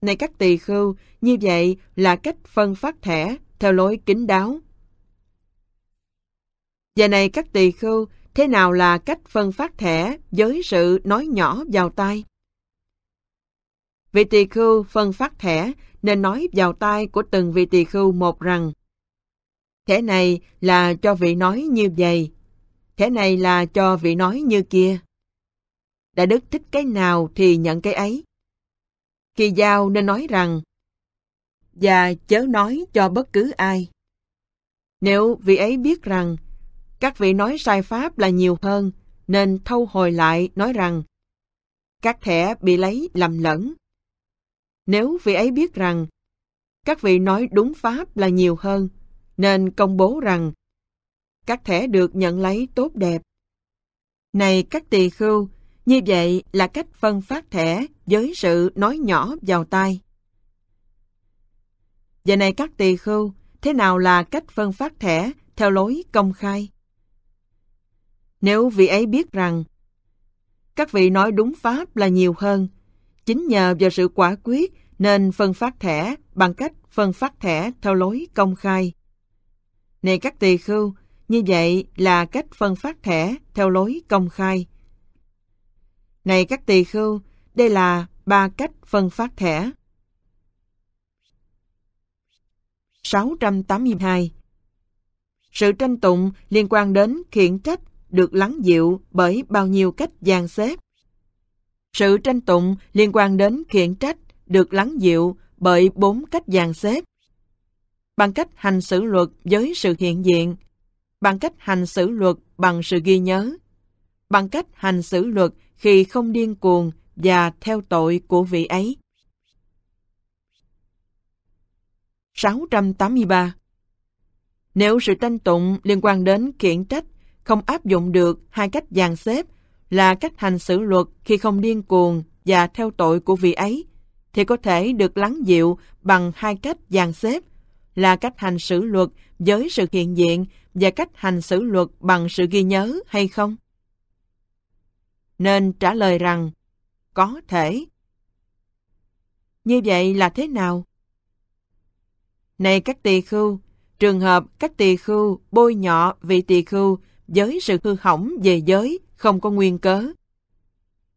Này các tỳ khưu, như vậy là cách phân phát thẻ theo lối kín đáo. Và này các tỳ khưu, Thế nào là cách phân phát thẻ với sự nói nhỏ vào tai? Vị tỳ khưu phân phát thẻ nên nói vào tai của từng vị tỳ khưu một rằng Thẻ này là cho vị nói như vậy, thẻ này là cho vị nói như kia. Đại đức thích cái nào thì nhận cái ấy. Kỳ giao nên nói rằng và chớ nói cho bất cứ ai. Nếu vị ấy biết rằng các vị nói sai pháp là nhiều hơn, nên thâu hồi lại nói rằng các thẻ bị lấy lầm lẫn. Nếu vị ấy biết rằng các vị nói đúng pháp là nhiều hơn, nên công bố rằng các thẻ được nhận lấy tốt đẹp. Này các tỳ khưu, như vậy là cách phân phát thẻ với sự nói nhỏ vào tai. Giờ này các tỳ khưu, thế nào là cách phân phát thẻ theo lối công khai? Nếu vị ấy biết rằng các vị nói đúng pháp là nhiều hơn, chính nhờ vào sự quả quyết nên phân phát thẻ bằng cách phân phát thẻ theo lối công khai. Này các tỳ khưu, như vậy là cách phân phát thẻ theo lối công khai. Này các tỳ khưu, đây là ba cách phân phát thẻ. 682 Sự tranh tụng liên quan đến khiển trách được lắng dịu bởi bao nhiêu cách gian xếp. Sự tranh tụng liên quan đến khiển trách được lắng dịu bởi bốn cách dàn xếp. Bằng cách hành xử luật với sự hiện diện, bằng cách hành xử luật bằng sự ghi nhớ, bằng cách hành xử luật khi không điên cuồng và theo tội của vị ấy. 683 Nếu sự tranh tụng liên quan đến kiện trách không áp dụng được hai cách dàn xếp là cách hành xử luật khi không điên cuồng và theo tội của vị ấy, thì có thể được lắng dịu bằng hai cách dàn xếp là cách hành xử luật với sự hiện diện và cách hành xử luật bằng sự ghi nhớ hay không? Nên trả lời rằng, có thể. Như vậy là thế nào? Này các tỳ khưu, trường hợp các tỳ khưu bôi nhọ vị tỳ khưu với sự hư hỏng về giới không có nguyên cớ.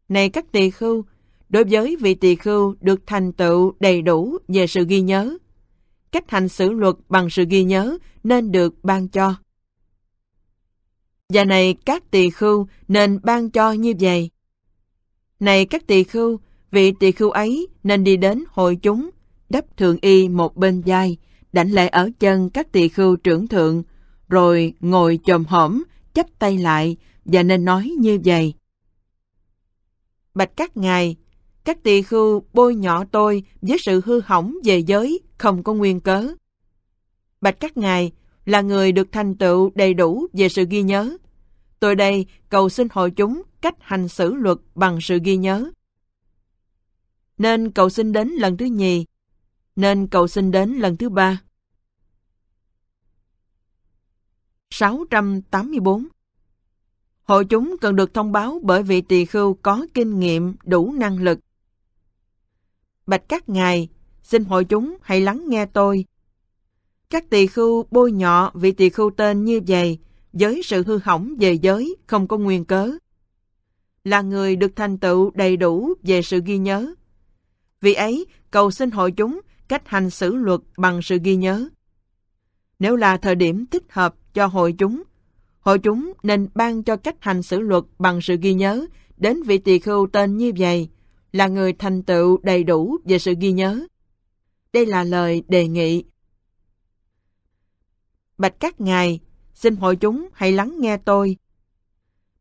Này các tỳ khưu, đối với vị tỳ khưu được thành tựu đầy đủ về sự ghi nhớ, cách hành xử luật bằng sự ghi nhớ nên được ban cho. Và này các tỳ khưu nên ban cho như vậy. Này các tỳ khưu, vị tỳ khưu ấy nên đi đến hội chúng, đắp thượng y một bên vai, đảnh lễ ở chân các tỳ khưu trưởng thượng, rồi ngồi chồm hổm chấp tay lại và nên nói như vậy. Bạch các ngài, các tỳ khưu bôi nhỏ tôi với sự hư hỏng về giới không có nguyên cớ. Bạch các ngài là người được thành tựu đầy đủ về sự ghi nhớ. Tôi đây cầu xin hội chúng cách hành xử luật bằng sự ghi nhớ. Nên cầu xin đến lần thứ nhì, nên cầu xin đến lần thứ ba. 684 Hội chúng cần được thông báo bởi vị tỳ khưu có kinh nghiệm đủ năng lực. Bạch các ngài, xin hội chúng hãy lắng nghe tôi. Các tỳ khưu bôi nhọ vị tỳ khưu tên như vậy với sự hư hỏng về giới không có nguyên cớ. Là người được thành tựu đầy đủ về sự ghi nhớ. Vì ấy, cầu xin hội chúng cách hành xử luật bằng sự ghi nhớ. Nếu là thời điểm thích hợp, cho hội chúng. Hội chúng nên ban cho cách hành xử luật bằng sự ghi nhớ đến vị tỳ khưu tên như vậy, là người thành tựu đầy đủ về sự ghi nhớ. Đây là lời đề nghị. Bạch các ngài, xin hội chúng hãy lắng nghe tôi.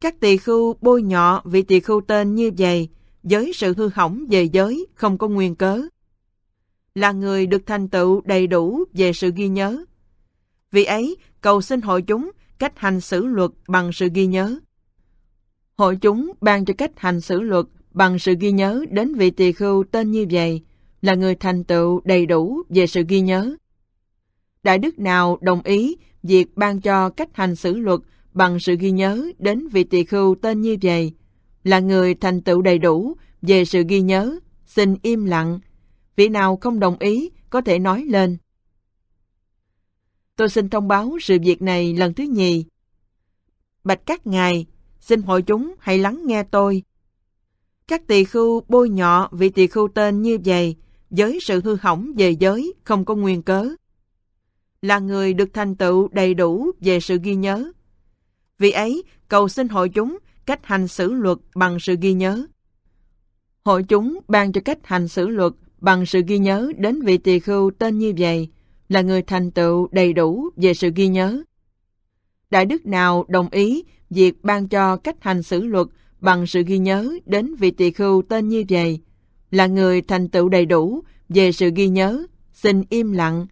Các tỳ khưu bôi nhọ vị tỳ khưu tên như vậy, với sự hư hỏng về giới không có nguyên cớ. Là người được thành tựu đầy đủ về sự ghi nhớ, vì ấy, cầu xin hội chúng cách hành xử luật bằng sự ghi nhớ. Hội chúng ban cho cách hành xử luật bằng sự ghi nhớ đến vị tỳ khưu tên như vậy, là người thành tựu đầy đủ về sự ghi nhớ. Đại đức nào đồng ý việc ban cho cách hành xử luật bằng sự ghi nhớ đến vị tỳ khưu tên như vậy, là người thành tựu đầy đủ về sự ghi nhớ, xin im lặng. Vị nào không đồng ý có thể nói lên. Tôi xin thông báo sự việc này lần thứ nhì. Bạch các ngài, xin hội chúng hãy lắng nghe tôi. Các tỳ khưu bôi nhọ vị tỳ khưu tên như vậy với sự hư hỏng về giới không có nguyên cớ. Là người được thành tựu đầy đủ về sự ghi nhớ. Vì ấy, cầu xin hội chúng cách hành xử luật bằng sự ghi nhớ. Hội chúng ban cho cách hành xử luật bằng sự ghi nhớ đến vị tỳ khưu tên như vậy, là người thành tựu đầy đủ về sự ghi nhớ. Đại đức nào đồng ý việc ban cho cách hành xử luật bằng sự ghi nhớ đến vị tỳ khưu tên như vậy, là người thành tựu đầy đủ về sự ghi nhớ, xin im lặng.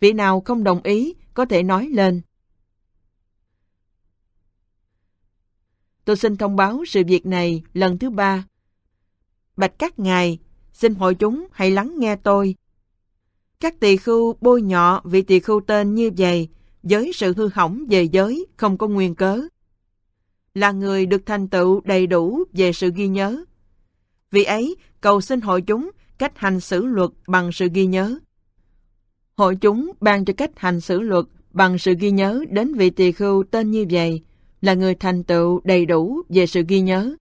Vị nào không đồng ý có thể nói lên. Tôi xin thông báo sự việc này lần thứ ba. Bạch các ngài, xin hội chúng hãy lắng nghe tôi các tỳ khưu bôi nhọ vị tỳ khưu tên như vậy với sự hư hỏng về giới không có nguyên cớ. Là người được thành tựu đầy đủ về sự ghi nhớ. Vì ấy, cầu xin hội chúng cách hành xử luật bằng sự ghi nhớ. Hội chúng ban cho cách hành xử luật bằng sự ghi nhớ đến vị tỳ khưu tên như vậy, là người thành tựu đầy đủ về sự ghi nhớ.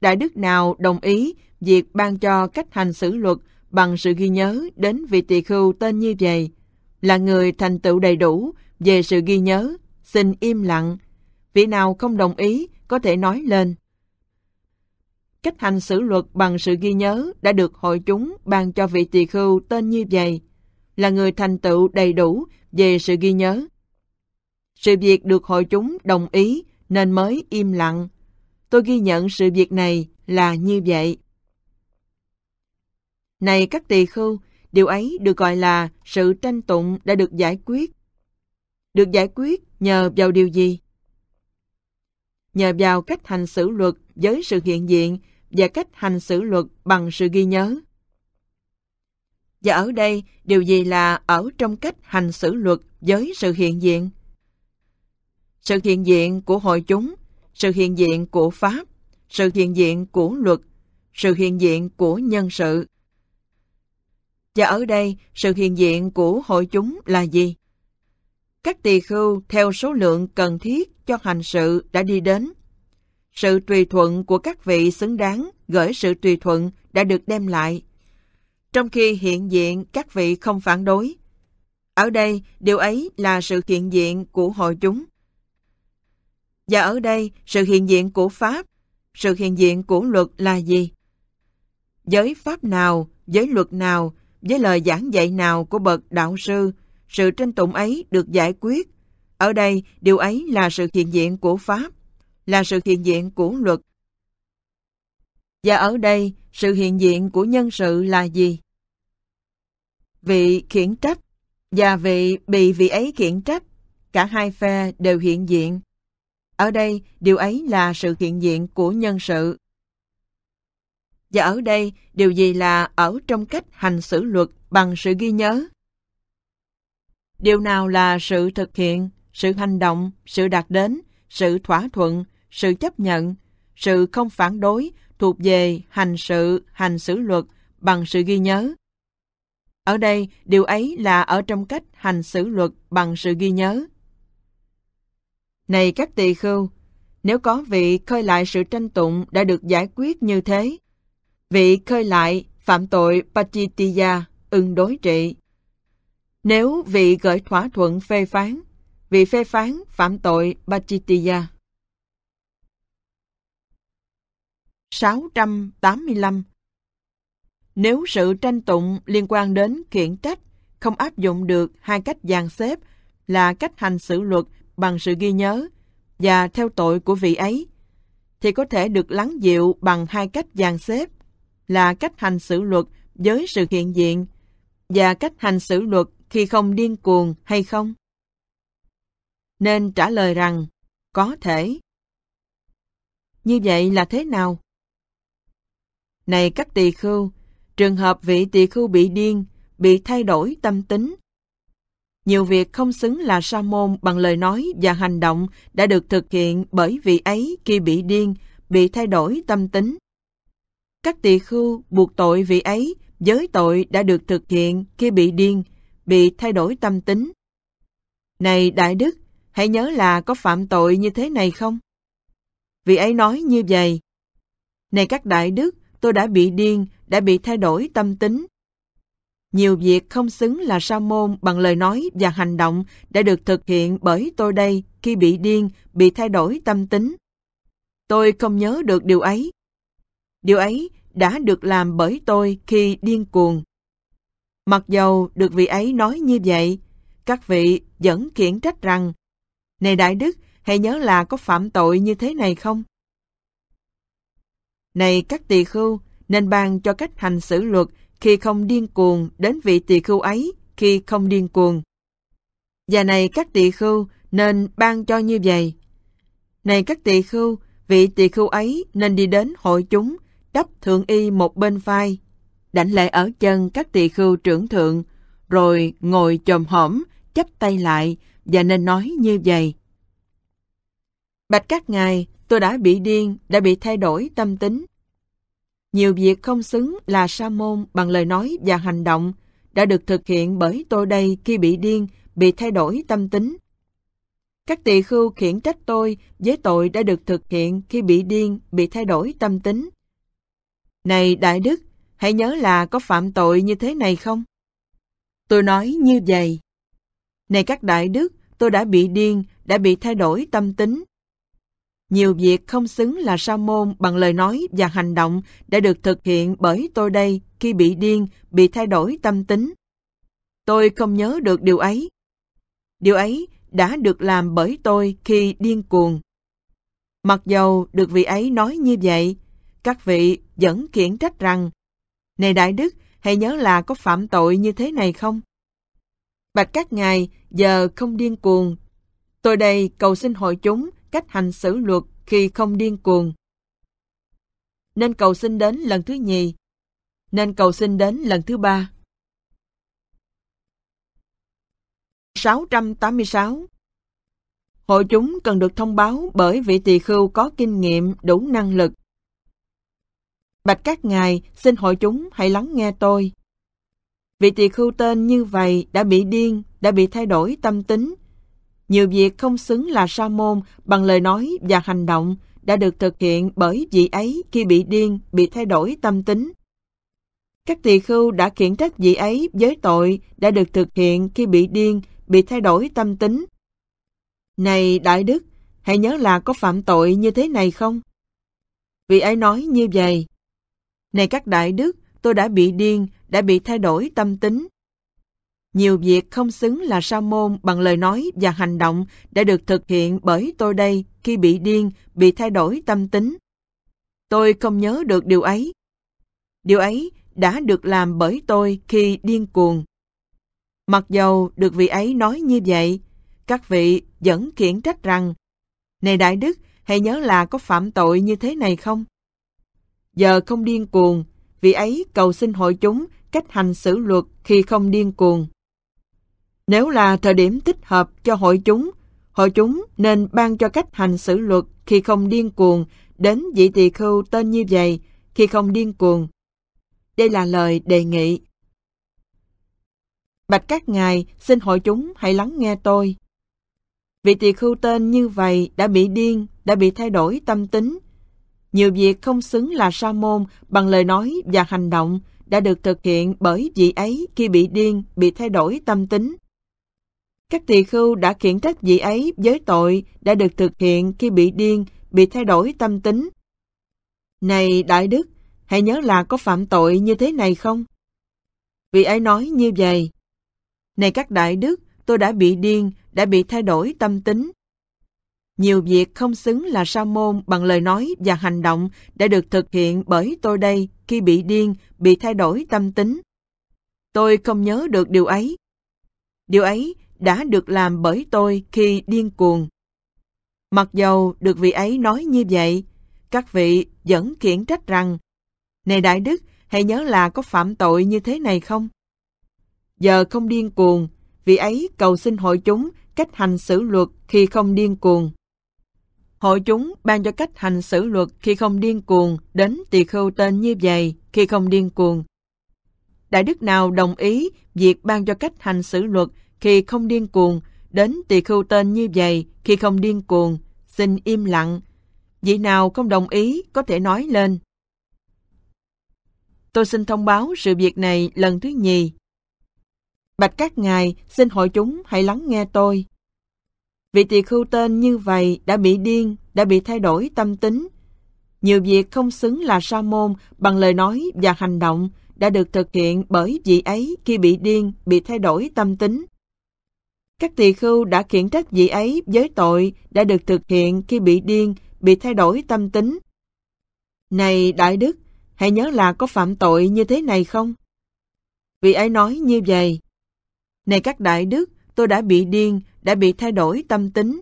Đại đức nào đồng ý việc ban cho cách hành xử luật bằng sự ghi nhớ đến vị tỳ khưu tên như vậy, là người thành tựu đầy đủ về sự ghi nhớ, xin im lặng. Vị nào không đồng ý có thể nói lên. Cách hành xử luật bằng sự ghi nhớ đã được hội chúng ban cho vị tỳ khưu tên như vậy, là người thành tựu đầy đủ về sự ghi nhớ. Sự việc được hội chúng đồng ý nên mới im lặng. Tôi ghi nhận sự việc này là như vậy. Này các tỳ khưu, điều ấy được gọi là sự tranh tụng đã được giải quyết. Được giải quyết nhờ vào điều gì? Nhờ vào cách hành xử luật với sự hiện diện và cách hành xử luật bằng sự ghi nhớ. Và ở đây, điều gì là ở trong cách hành xử luật với sự hiện diện? Sự hiện diện của hội chúng, sự hiện diện của Pháp, sự hiện diện của luật, sự hiện diện của nhân sự, và ở đây, sự hiện diện của hội chúng là gì? Các tỳ khưu theo số lượng cần thiết cho hành sự đã đi đến. Sự tùy thuận của các vị xứng đáng gửi sự tùy thuận đã được đem lại. Trong khi hiện diện các vị không phản đối. Ở đây, điều ấy là sự hiện diện của hội chúng. Và ở đây, sự hiện diện của Pháp, sự hiện diện của luật là gì? Giới Pháp nào, giới luật nào với lời giảng dạy nào của bậc đạo sư, sự tranh tụng ấy được giải quyết. Ở đây, điều ấy là sự hiện diện của Pháp, là sự hiện diện của luật. Và ở đây, sự hiện diện của nhân sự là gì? Vị khiển trách và vị bị vị ấy khiển trách, cả hai phe đều hiện diện. Ở đây, điều ấy là sự hiện diện của nhân sự và ở đây điều gì là ở trong cách hành xử luật bằng sự ghi nhớ. Điều nào là sự thực hiện, sự hành động, sự đạt đến, sự thỏa thuận, sự chấp nhận, sự không phản đối thuộc về hành sự, hành xử luật bằng sự ghi nhớ. Ở đây, điều ấy là ở trong cách hành xử luật bằng sự ghi nhớ. Này các tỳ khưu, nếu có vị khơi lại sự tranh tụng đã được giải quyết như thế, vị khơi lại phạm tội Pachitiya ưng đối trị. Nếu vị gửi thỏa thuận phê phán, vị phê phán phạm tội Pachitiya. 685 Nếu sự tranh tụng liên quan đến khiển trách không áp dụng được hai cách dàn xếp là cách hành xử luật bằng sự ghi nhớ và theo tội của vị ấy, thì có thể được lắng dịu bằng hai cách dàn xếp là cách hành xử luật với sự hiện diện và cách hành xử luật khi không điên cuồng hay không? Nên trả lời rằng, có thể. Như vậy là thế nào? Này các tỳ khưu, trường hợp vị tỳ khưu bị điên, bị thay đổi tâm tính. Nhiều việc không xứng là sa môn bằng lời nói và hành động đã được thực hiện bởi vị ấy khi bị điên, bị thay đổi tâm tính các tỳ khưu buộc tội vị ấy giới tội đã được thực hiện khi bị điên, bị thay đổi tâm tính. Này Đại Đức, hãy nhớ là có phạm tội như thế này không? Vị ấy nói như vậy. Này các Đại Đức, tôi đã bị điên, đã bị thay đổi tâm tính. Nhiều việc không xứng là sa môn bằng lời nói và hành động đã được thực hiện bởi tôi đây khi bị điên, bị thay đổi tâm tính. Tôi không nhớ được điều ấy, Điều ấy đã được làm bởi tôi khi điên cuồng. Mặc dầu được vị ấy nói như vậy, các vị vẫn khiển trách rằng Này Đại Đức, hãy nhớ là có phạm tội như thế này không? Này các tỳ khưu, nên ban cho cách hành xử luật khi không điên cuồng đến vị tỳ khưu ấy khi không điên cuồng. Và này các tỳ khưu, nên ban cho như vậy. Này các tỳ khưu, vị tỳ khưu ấy nên đi đến hội chúng đắp thượng y một bên vai, đảnh lễ ở chân các tỳ khưu trưởng thượng, rồi ngồi chồm hổm, chắp tay lại và nên nói như vậy. Bạch các ngài, tôi đã bị điên, đã bị thay đổi tâm tính. Nhiều việc không xứng là sa môn bằng lời nói và hành động đã được thực hiện bởi tôi đây khi bị điên, bị thay đổi tâm tính. Các tỳ khưu khiển trách tôi với tội đã được thực hiện khi bị điên, bị thay đổi tâm tính. Này Đại Đức, hãy nhớ là có phạm tội như thế này không? Tôi nói như vậy. Này các Đại Đức, tôi đã bị điên, đã bị thay đổi tâm tính. Nhiều việc không xứng là sa môn bằng lời nói và hành động đã được thực hiện bởi tôi đây khi bị điên, bị thay đổi tâm tính. Tôi không nhớ được điều ấy. Điều ấy đã được làm bởi tôi khi điên cuồng. Mặc dầu được vị ấy nói như vậy, các vị vẫn khiển trách rằng Này Đại Đức, hãy nhớ là có phạm tội như thế này không? Bạch các ngài, giờ không điên cuồng. Tôi đây cầu xin hội chúng cách hành xử luật khi không điên cuồng. Nên cầu xin đến lần thứ nhì. Nên cầu xin đến lần thứ ba. 686 Hội chúng cần được thông báo bởi vị tỳ khưu có kinh nghiệm đủ năng lực Bạch các ngài, xin hội chúng hãy lắng nghe tôi. Vị tỳ khưu tên như vậy đã bị điên, đã bị thay đổi tâm tính. Nhiều việc không xứng là sa môn bằng lời nói và hành động đã được thực hiện bởi vị ấy khi bị điên, bị thay đổi tâm tính. Các tỳ khưu đã khiển trách vị ấy với tội đã được thực hiện khi bị điên, bị thay đổi tâm tính. Này Đại Đức, hãy nhớ là có phạm tội như thế này không? Vị ấy nói như vậy, này các đại đức, tôi đã bị điên, đã bị thay đổi tâm tính. Nhiều việc không xứng là sa môn bằng lời nói và hành động đã được thực hiện bởi tôi đây khi bị điên, bị thay đổi tâm tính. Tôi không nhớ được điều ấy. Điều ấy đã được làm bởi tôi khi điên cuồng. Mặc dầu được vị ấy nói như vậy, các vị vẫn khiển trách rằng Này Đại Đức, hãy nhớ là có phạm tội như thế này không? giờ không điên cuồng, vì ấy cầu xin hội chúng cách hành xử luật khi không điên cuồng. Nếu là thời điểm thích hợp cho hội chúng, hội chúng nên ban cho cách hành xử luật khi không điên cuồng đến vị tỳ khưu tên như vậy khi không điên cuồng. Đây là lời đề nghị. Bạch các ngài, xin hội chúng hãy lắng nghe tôi. Vị tỳ khưu tên như vậy đã bị điên, đã bị thay đổi tâm tính, nhiều việc không xứng là sa môn bằng lời nói và hành động đã được thực hiện bởi vị ấy khi bị điên, bị thay đổi tâm tính. Các tỳ khưu đã khiển trách vị ấy với tội đã được thực hiện khi bị điên, bị thay đổi tâm tính. Này Đại Đức, hãy nhớ là có phạm tội như thế này không? Vị ấy nói như vậy. Này các Đại Đức, tôi đã bị điên, đã bị thay đổi tâm tính nhiều việc không xứng là sa môn bằng lời nói và hành động đã được thực hiện bởi tôi đây khi bị điên, bị thay đổi tâm tính. Tôi không nhớ được điều ấy. Điều ấy đã được làm bởi tôi khi điên cuồng. Mặc dầu được vị ấy nói như vậy, các vị vẫn khiển trách rằng Này Đại Đức, hãy nhớ là có phạm tội như thế này không? Giờ không điên cuồng, vị ấy cầu xin hội chúng cách hành xử luật khi không điên cuồng hội chúng ban cho cách hành xử luật khi không điên cuồng đến tỳ khưu tên như vậy khi không điên cuồng. Đại đức nào đồng ý việc ban cho cách hành xử luật khi không điên cuồng đến tỳ khưu tên như vậy khi không điên cuồng xin im lặng. Vị nào không đồng ý có thể nói lên. Tôi xin thông báo sự việc này lần thứ nhì. Bạch các ngài, xin hội chúng hãy lắng nghe tôi. Vị tỳ khưu tên như vậy đã bị điên, đã bị thay đổi tâm tính. Nhiều việc không xứng là sa môn bằng lời nói và hành động đã được thực hiện bởi vị ấy khi bị điên, bị thay đổi tâm tính. Các tỳ khưu đã khiển trách vị ấy với tội đã được thực hiện khi bị điên, bị thay đổi tâm tính. Này Đại Đức, hãy nhớ là có phạm tội như thế này không? Vị ấy nói như vậy. Này các Đại Đức, tôi đã bị điên, đã bị thay đổi tâm tính.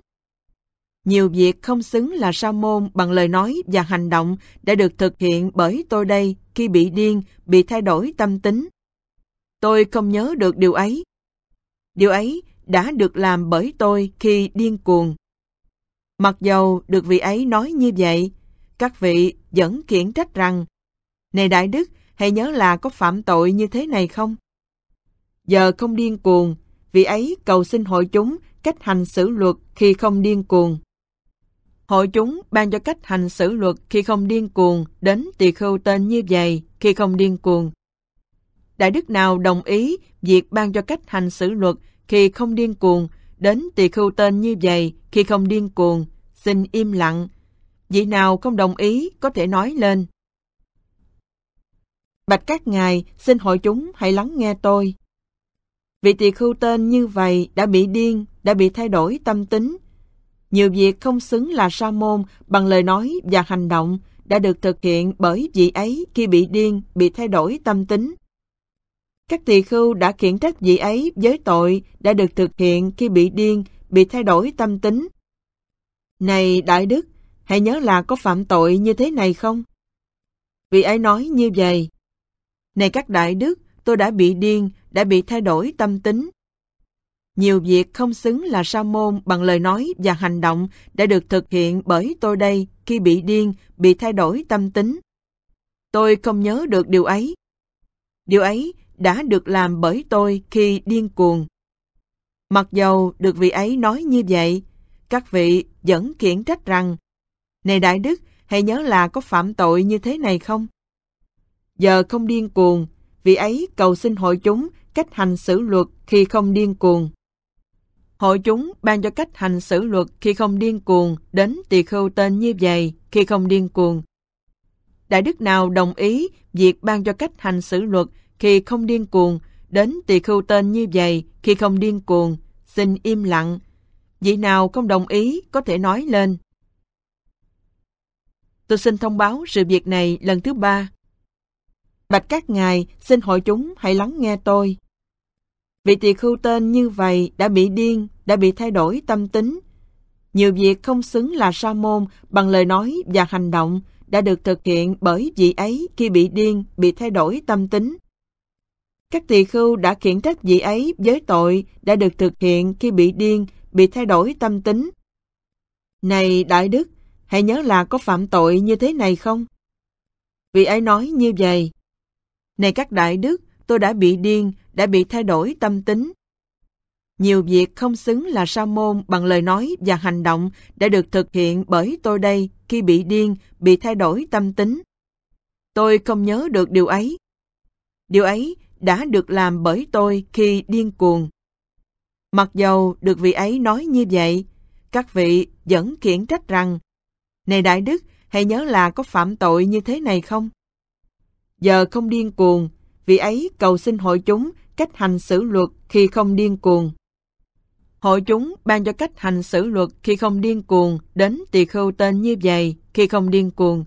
Nhiều việc không xứng là sa môn bằng lời nói và hành động đã được thực hiện bởi tôi đây khi bị điên, bị thay đổi tâm tính. Tôi không nhớ được điều ấy. Điều ấy đã được làm bởi tôi khi điên cuồng. Mặc dầu được vị ấy nói như vậy, các vị vẫn khiển trách rằng Này Đại Đức, hãy nhớ là có phạm tội như thế này không? Giờ không điên cuồng, vị ấy cầu xin hội chúng cách hành xử luật khi không điên cuồng. Hội chúng ban cho cách hành xử luật khi không điên cuồng đến tỳ khưu tên như vậy khi không điên cuồng. Đại đức nào đồng ý việc ban cho cách hành xử luật khi không điên cuồng đến tỳ khưu tên như vậy khi không điên cuồng xin im lặng. Vị nào không đồng ý có thể nói lên. Bạch các ngài, xin hội chúng hãy lắng nghe tôi. Vị tỳ khưu tên như vậy đã bị điên, đã bị thay đổi tâm tính. Nhiều việc không xứng là sa môn bằng lời nói và hành động đã được thực hiện bởi vị ấy khi bị điên, bị thay đổi tâm tính. Các tỳ khưu đã khiển trách vị ấy với tội đã được thực hiện khi bị điên, bị thay đổi tâm tính. Này Đại Đức, hãy nhớ là có phạm tội như thế này không? Vị ấy nói như vậy. Này các Đại Đức, tôi đã bị điên, đã bị thay đổi tâm tính. Nhiều việc không xứng là sa môn bằng lời nói và hành động đã được thực hiện bởi tôi đây khi bị điên, bị thay đổi tâm tính. Tôi không nhớ được điều ấy. Điều ấy đã được làm bởi tôi khi điên cuồng. Mặc dầu được vị ấy nói như vậy, các vị vẫn khiển trách rằng Này Đại Đức, hãy nhớ là có phạm tội như thế này không? Giờ không điên cuồng, vị ấy cầu xin hội chúng cách hành xử luật khi không điên cuồng. Hội chúng ban cho cách hành xử luật khi không điên cuồng đến tỳ khưu tên như vậy khi không điên cuồng. Đại đức nào đồng ý việc ban cho cách hành xử luật khi không điên cuồng đến tỳ khưu tên như vậy khi không điên cuồng xin im lặng. Vị nào không đồng ý có thể nói lên. Tôi xin thông báo sự việc này lần thứ ba. Bạch các ngài, xin hội chúng hãy lắng nghe tôi. Vị tỳ khưu tên như vậy đã bị điên, đã bị thay đổi tâm tính. Nhiều việc không xứng là sa môn bằng lời nói và hành động đã được thực hiện bởi vị ấy khi bị điên, bị thay đổi tâm tính. Các tỳ khưu đã khiển trách vị ấy với tội đã được thực hiện khi bị điên, bị thay đổi tâm tính. Này Đại Đức, hãy nhớ là có phạm tội như thế này không? Vị ấy nói như vậy. Này các Đại Đức, tôi đã bị điên, đã bị thay đổi tâm tính. Nhiều việc không xứng là sa môn bằng lời nói và hành động đã được thực hiện bởi tôi đây khi bị điên, bị thay đổi tâm tính. Tôi không nhớ được điều ấy. Điều ấy đã được làm bởi tôi khi điên cuồng. Mặc dầu được vị ấy nói như vậy, các vị vẫn khiển trách rằng Này Đại Đức, hãy nhớ là có phạm tội như thế này không? Giờ không điên cuồng, vị ấy cầu xin hội chúng cách hành xử luật khi không điên cuồng. Hội chúng ban cho cách hành xử luật khi không điên cuồng đến tỳ khưu tên như vậy khi không điên cuồng.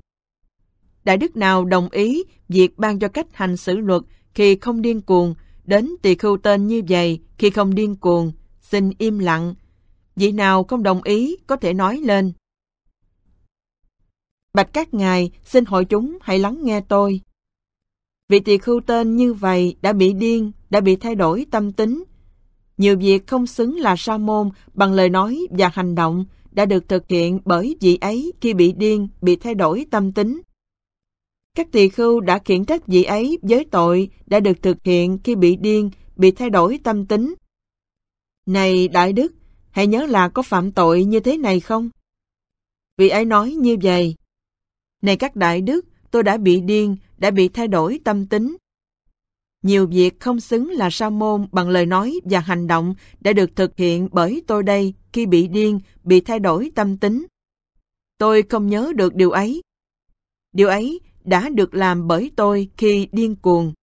Đại đức nào đồng ý việc ban cho cách hành xử luật khi không điên cuồng đến tỳ khưu tên như vậy khi không điên cuồng xin im lặng. Vị nào không đồng ý có thể nói lên. Bạch các ngài, xin hội chúng hãy lắng nghe tôi. Vị tỳ khưu tên như vậy đã bị điên, đã bị thay đổi tâm tính. Nhiều việc không xứng là sa môn bằng lời nói và hành động đã được thực hiện bởi vị ấy khi bị điên, bị thay đổi tâm tính. Các tỳ khưu đã khiển trách vị ấy với tội đã được thực hiện khi bị điên, bị thay đổi tâm tính. Này Đại Đức, hãy nhớ là có phạm tội như thế này không? Vị ấy nói như vậy. Này các Đại Đức, tôi đã bị điên, đã bị thay đổi tâm tính. Nhiều việc không xứng là sa môn bằng lời nói và hành động đã được thực hiện bởi tôi đây khi bị điên, bị thay đổi tâm tính. Tôi không nhớ được điều ấy. Điều ấy đã được làm bởi tôi khi điên cuồng.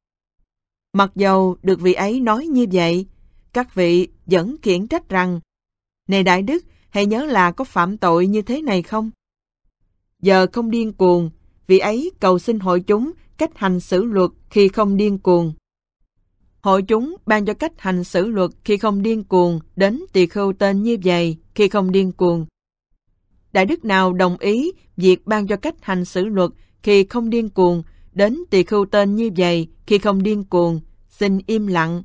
Mặc dầu được vị ấy nói như vậy, các vị vẫn khiển trách rằng Này Đại Đức, hãy nhớ là có phạm tội như thế này không? Giờ không điên cuồng, vì ấy cầu xin hội chúng cách hành xử luật khi không điên cuồng. Hội chúng ban cho cách hành xử luật khi không điên cuồng đến tỳ khưu tên như vậy khi không điên cuồng. Đại đức nào đồng ý việc ban cho cách hành xử luật khi không điên cuồng đến tỳ khưu tên như vậy khi không điên cuồng, xin im lặng.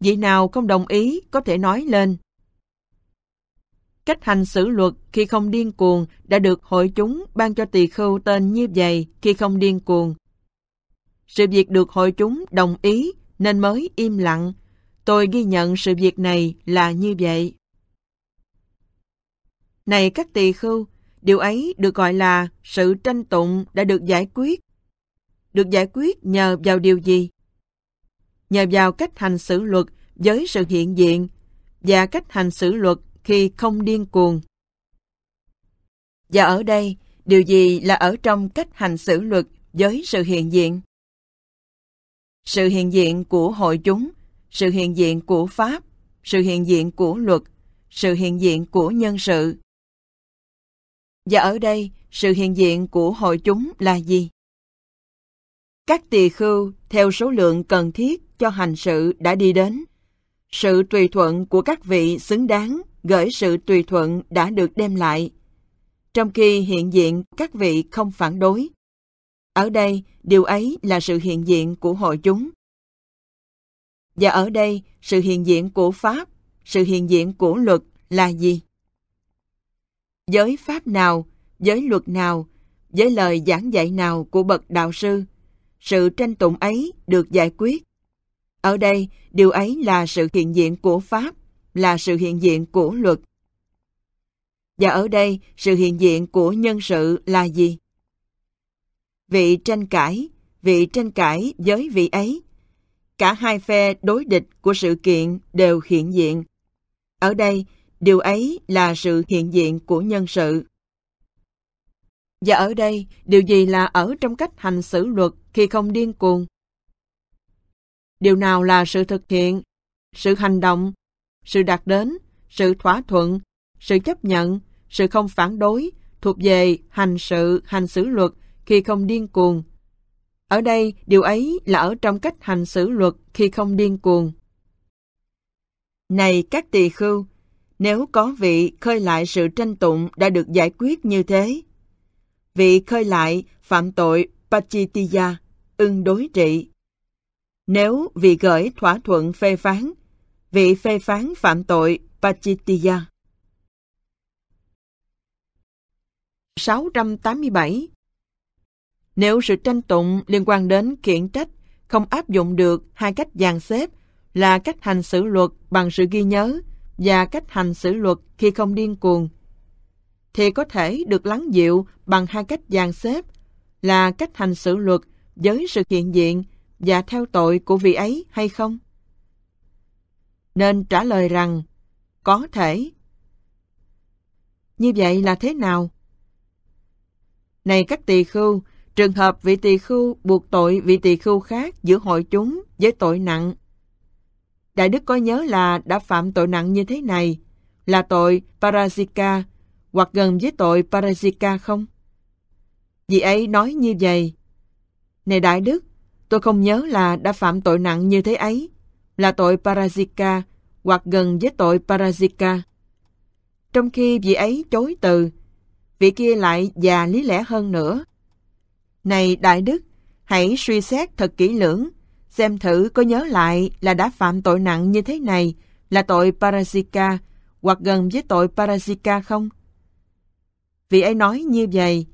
Vị nào không đồng ý có thể nói lên cách hành xử luật khi không điên cuồng đã được hội chúng ban cho tỳ khưu tên như vậy khi không điên cuồng. Sự việc được hội chúng đồng ý nên mới im lặng. Tôi ghi nhận sự việc này là như vậy. Này các tỳ khưu, điều ấy được gọi là sự tranh tụng đã được giải quyết. Được giải quyết nhờ vào điều gì? Nhờ vào cách hành xử luật với sự hiện diện và cách hành xử luật khi không điên cuồng. Và ở đây, điều gì là ở trong cách hành xử luật với sự hiện diện? Sự hiện diện của hội chúng, sự hiện diện của Pháp, sự hiện diện của luật, sự hiện diện của nhân sự. Và ở đây, sự hiện diện của hội chúng là gì? Các tỳ khưu theo số lượng cần thiết cho hành sự đã đi đến. Sự tùy thuận của các vị xứng đáng gửi sự tùy thuận đã được đem lại, trong khi hiện diện các vị không phản đối. Ở đây, điều ấy là sự hiện diện của hội chúng. Và ở đây, sự hiện diện của Pháp, sự hiện diện của luật là gì? Giới Pháp nào, giới luật nào, với lời giảng dạy nào của bậc đạo sư, sự tranh tụng ấy được giải quyết. Ở đây, điều ấy là sự hiện diện của Pháp, là sự hiện diện của luật. Và ở đây, sự hiện diện của nhân sự là gì? Vị tranh cãi, vị tranh cãi với vị ấy. Cả hai phe đối địch của sự kiện đều hiện diện. Ở đây, điều ấy là sự hiện diện của nhân sự. Và ở đây, điều gì là ở trong cách hành xử luật khi không điên cuồng? Điều nào là sự thực hiện, sự hành động sự đạt đến, sự thỏa thuận, sự chấp nhận, sự không phản đối thuộc về hành sự, hành xử luật khi không điên cuồng. Ở đây, điều ấy là ở trong cách hành xử luật khi không điên cuồng. Này các tỳ khưu, nếu có vị khơi lại sự tranh tụng đã được giải quyết như thế, vị khơi lại phạm tội Pachitiya, ưng đối trị. Nếu vị gửi thỏa thuận phê phán vị phê phán phạm tội Pachitiya. 687 Nếu sự tranh tụng liên quan đến kiện trách không áp dụng được hai cách dàn xếp là cách hành xử luật bằng sự ghi nhớ và cách hành xử luật khi không điên cuồng, thì có thể được lắng dịu bằng hai cách dàn xếp là cách hành xử luật với sự hiện diện và theo tội của vị ấy hay không? nên trả lời rằng có thể. Như vậy là thế nào? Này các tỳ khưu, trường hợp vị tỳ khưu buộc tội vị tỳ khưu khác giữa hội chúng với tội nặng. Đại đức có nhớ là đã phạm tội nặng như thế này, là tội parasika hoặc gần với tội parasika không? vị ấy nói như vậy. Này Đại Đức, tôi không nhớ là đã phạm tội nặng như thế ấy là tội Parasika hoặc gần với tội Parasika. Trong khi vị ấy chối từ, vị kia lại già lý lẽ hơn nữa. Này Đại Đức, hãy suy xét thật kỹ lưỡng, xem thử có nhớ lại là đã phạm tội nặng như thế này là tội Parasika hoặc gần với tội Parasika không? Vị ấy nói như vậy,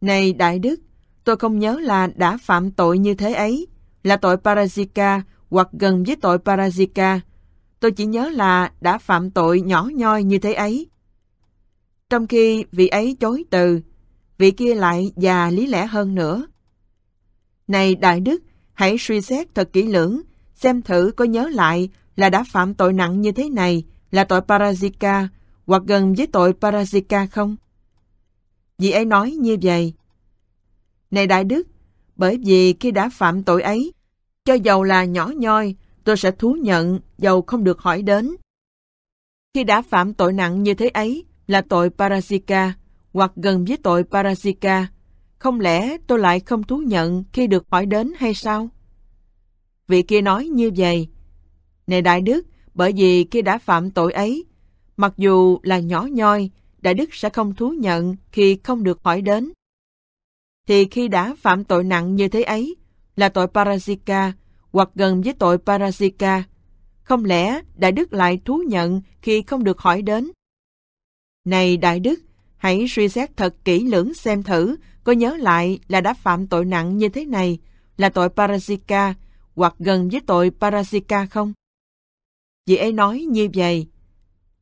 Này Đại Đức, tôi không nhớ là đã phạm tội như thế ấy, là tội Parasika hoặc gần với tội Parajika. Tôi chỉ nhớ là đã phạm tội nhỏ nhoi như thế ấy. Trong khi vị ấy chối từ, vị kia lại già lý lẽ hơn nữa. Này Đại Đức, hãy suy xét thật kỹ lưỡng, xem thử có nhớ lại là đã phạm tội nặng như thế này là tội Parajika hoặc gần với tội Parajika không? Vị ấy nói như vậy. Này Đại Đức, bởi vì khi đã phạm tội ấy, cho dầu là nhỏ nhoi, tôi sẽ thú nhận dầu không được hỏi đến. Khi đã phạm tội nặng như thế ấy là tội parasika hoặc gần với tội parasika, không lẽ tôi lại không thú nhận khi được hỏi đến hay sao? Vị kia nói như vậy. Này Đại Đức, bởi vì khi đã phạm tội ấy, mặc dù là nhỏ nhoi, Đại Đức sẽ không thú nhận khi không được hỏi đến. Thì khi đã phạm tội nặng như thế ấy, là tội parasika hoặc gần với tội parasika. Không lẽ Đại Đức lại thú nhận khi không được hỏi đến? Này Đại Đức, hãy suy xét thật kỹ lưỡng xem thử có nhớ lại là đã phạm tội nặng như thế này là tội parasika hoặc gần với tội parasika không? Vị ấy nói như vậy.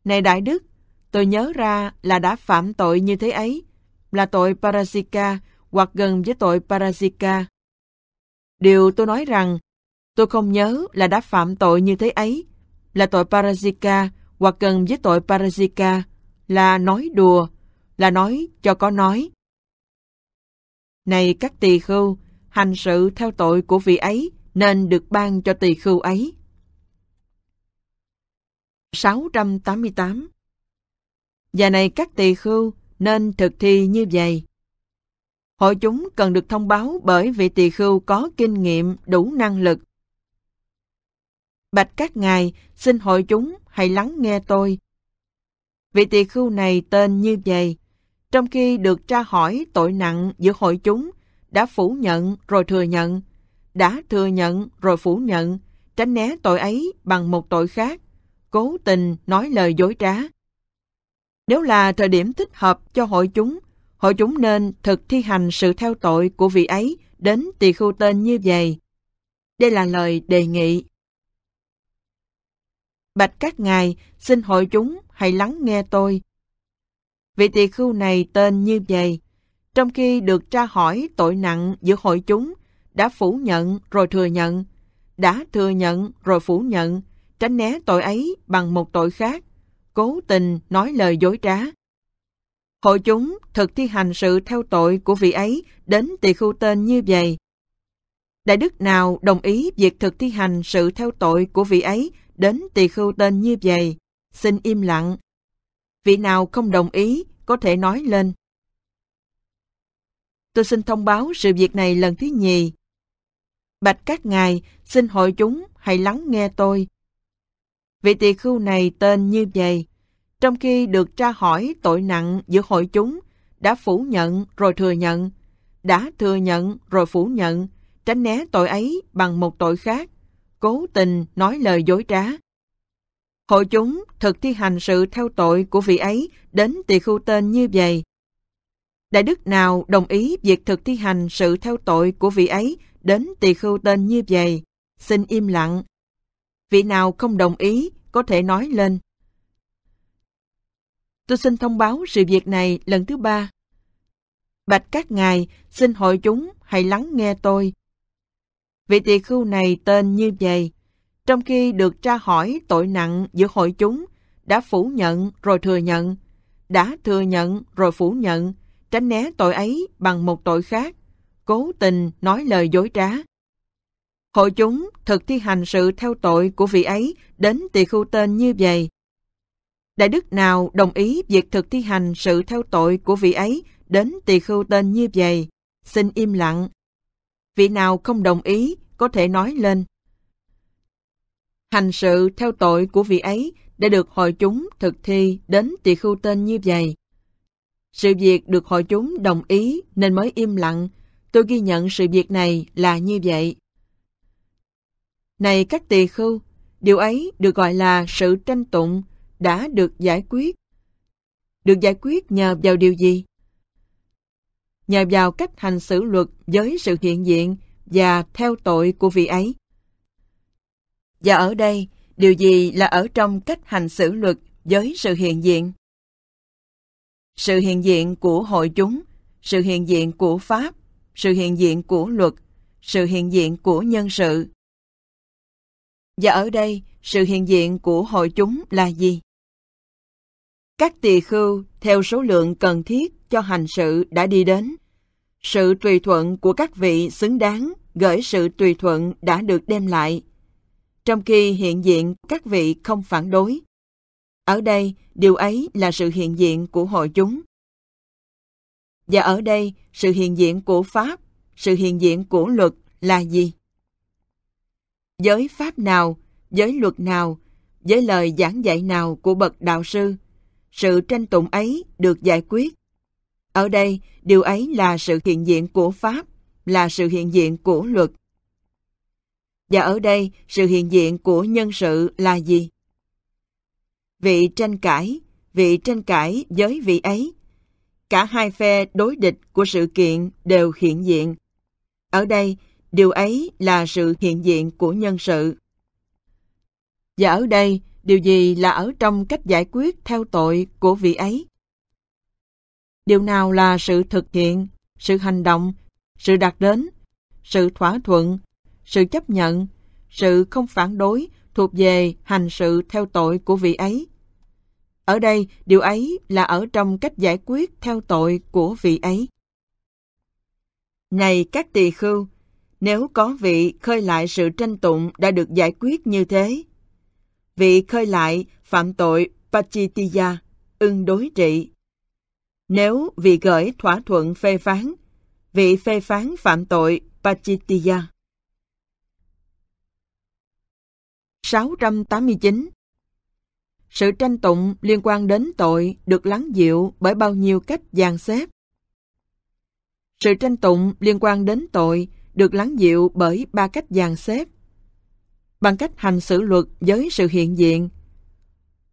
Này Đại Đức, tôi nhớ ra là đã phạm tội như thế ấy, là tội parasika hoặc gần với tội parasika. Điều tôi nói rằng, tôi không nhớ là đã phạm tội như thế ấy, là tội parasika hoặc gần với tội parasika, là nói đùa, là nói cho có nói. Này các tỳ khưu, hành sự theo tội của vị ấy nên được ban cho tỳ khưu ấy. 688 Và này các tỳ khưu nên thực thi như vậy hội chúng cần được thông báo bởi vị tỳ khưu có kinh nghiệm đủ năng lực. Bạch các ngài, xin hội chúng hãy lắng nghe tôi. Vị tỳ khưu này tên như vậy, trong khi được tra hỏi tội nặng giữa hội chúng, đã phủ nhận rồi thừa nhận, đã thừa nhận rồi phủ nhận, tránh né tội ấy bằng một tội khác, cố tình nói lời dối trá. Nếu là thời điểm thích hợp cho hội chúng, hội chúng nên thực thi hành sự theo tội của vị ấy đến tỳ khưu tên như vậy. Đây là lời đề nghị. Bạch các ngài, xin hội chúng hãy lắng nghe tôi. Vị tỳ khưu này tên như vậy, trong khi được tra hỏi tội nặng giữa hội chúng, đã phủ nhận rồi thừa nhận, đã thừa nhận rồi phủ nhận, tránh né tội ấy bằng một tội khác, cố tình nói lời dối trá hội chúng thực thi hành sự theo tội của vị ấy đến tỳ khưu tên như vậy. Đại đức nào đồng ý việc thực thi hành sự theo tội của vị ấy đến tỳ khưu tên như vậy, xin im lặng. Vị nào không đồng ý, có thể nói lên. Tôi xin thông báo sự việc này lần thứ nhì. Bạch các ngài, xin hội chúng hãy lắng nghe tôi. Vị tỳ khưu này tên như vậy, trong khi được tra hỏi tội nặng giữa hội chúng, đã phủ nhận rồi thừa nhận, đã thừa nhận rồi phủ nhận, tránh né tội ấy bằng một tội khác, cố tình nói lời dối trá. Hội chúng thực thi hành sự theo tội của vị ấy đến tỳ khu tên như vậy. Đại đức nào đồng ý việc thực thi hành sự theo tội của vị ấy đến tỳ khu tên như vậy, xin im lặng. Vị nào không đồng ý có thể nói lên tôi xin thông báo sự việc này lần thứ ba. Bạch các ngài, xin hội chúng hãy lắng nghe tôi. Vị tỳ khưu này tên như vậy, trong khi được tra hỏi tội nặng giữa hội chúng, đã phủ nhận rồi thừa nhận, đã thừa nhận rồi phủ nhận, tránh né tội ấy bằng một tội khác, cố tình nói lời dối trá. Hội chúng thực thi hành sự theo tội của vị ấy đến tỳ khưu tên như vậy, đại đức nào đồng ý việc thực thi hành sự theo tội của vị ấy đến tỳ khưu tên như vậy, xin im lặng. Vị nào không đồng ý, có thể nói lên. Hành sự theo tội của vị ấy đã được hội chúng thực thi đến tỳ khưu tên như vậy. Sự việc được hội chúng đồng ý nên mới im lặng. Tôi ghi nhận sự việc này là như vậy. Này các tỳ khưu, điều ấy được gọi là sự tranh tụng, đã được giải quyết. Được giải quyết nhờ vào điều gì? Nhờ vào cách hành xử luật với sự hiện diện và theo tội của vị ấy. Và ở đây, điều gì là ở trong cách hành xử luật với sự hiện diện? Sự hiện diện của hội chúng, sự hiện diện của Pháp, sự hiện diện của luật, sự hiện diện của nhân sự. Và ở đây, sự hiện diện của hội chúng là gì? Các tỳ khưu theo số lượng cần thiết cho hành sự đã đi đến. Sự tùy thuận của các vị xứng đáng gửi sự tùy thuận đã được đem lại, trong khi hiện diện các vị không phản đối. Ở đây, điều ấy là sự hiện diện của hội chúng. Và ở đây, sự hiện diện của Pháp, sự hiện diện của luật là gì? Giới Pháp nào giới luật nào, với lời giảng dạy nào của bậc đạo sư. Sự tranh tụng ấy được giải quyết. Ở đây, điều ấy là sự hiện diện của Pháp, là sự hiện diện của luật. Và ở đây, sự hiện diện của nhân sự là gì? Vị tranh cãi, vị tranh cãi với vị ấy. Cả hai phe đối địch của sự kiện đều hiện diện. Ở đây, điều ấy là sự hiện diện của nhân sự. Và ở đây, điều gì là ở trong cách giải quyết theo tội của vị ấy? Điều nào là sự thực hiện, sự hành động, sự đạt đến, sự thỏa thuận, sự chấp nhận, sự không phản đối thuộc về hành sự theo tội của vị ấy. Ở đây, điều ấy là ở trong cách giải quyết theo tội của vị ấy. Này các tỳ khưu, nếu có vị khơi lại sự tranh tụng đã được giải quyết như thế, vị khơi lại phạm tội Pachitiya, ưng đối trị. Nếu vị gửi thỏa thuận phê phán, vị phê phán phạm tội Pachitiya. 689 Sự tranh tụng liên quan đến tội được lắng dịu bởi bao nhiêu cách dàn xếp. Sự tranh tụng liên quan đến tội được lắng dịu bởi ba cách dàn xếp bằng cách hành xử luật với sự hiện diện,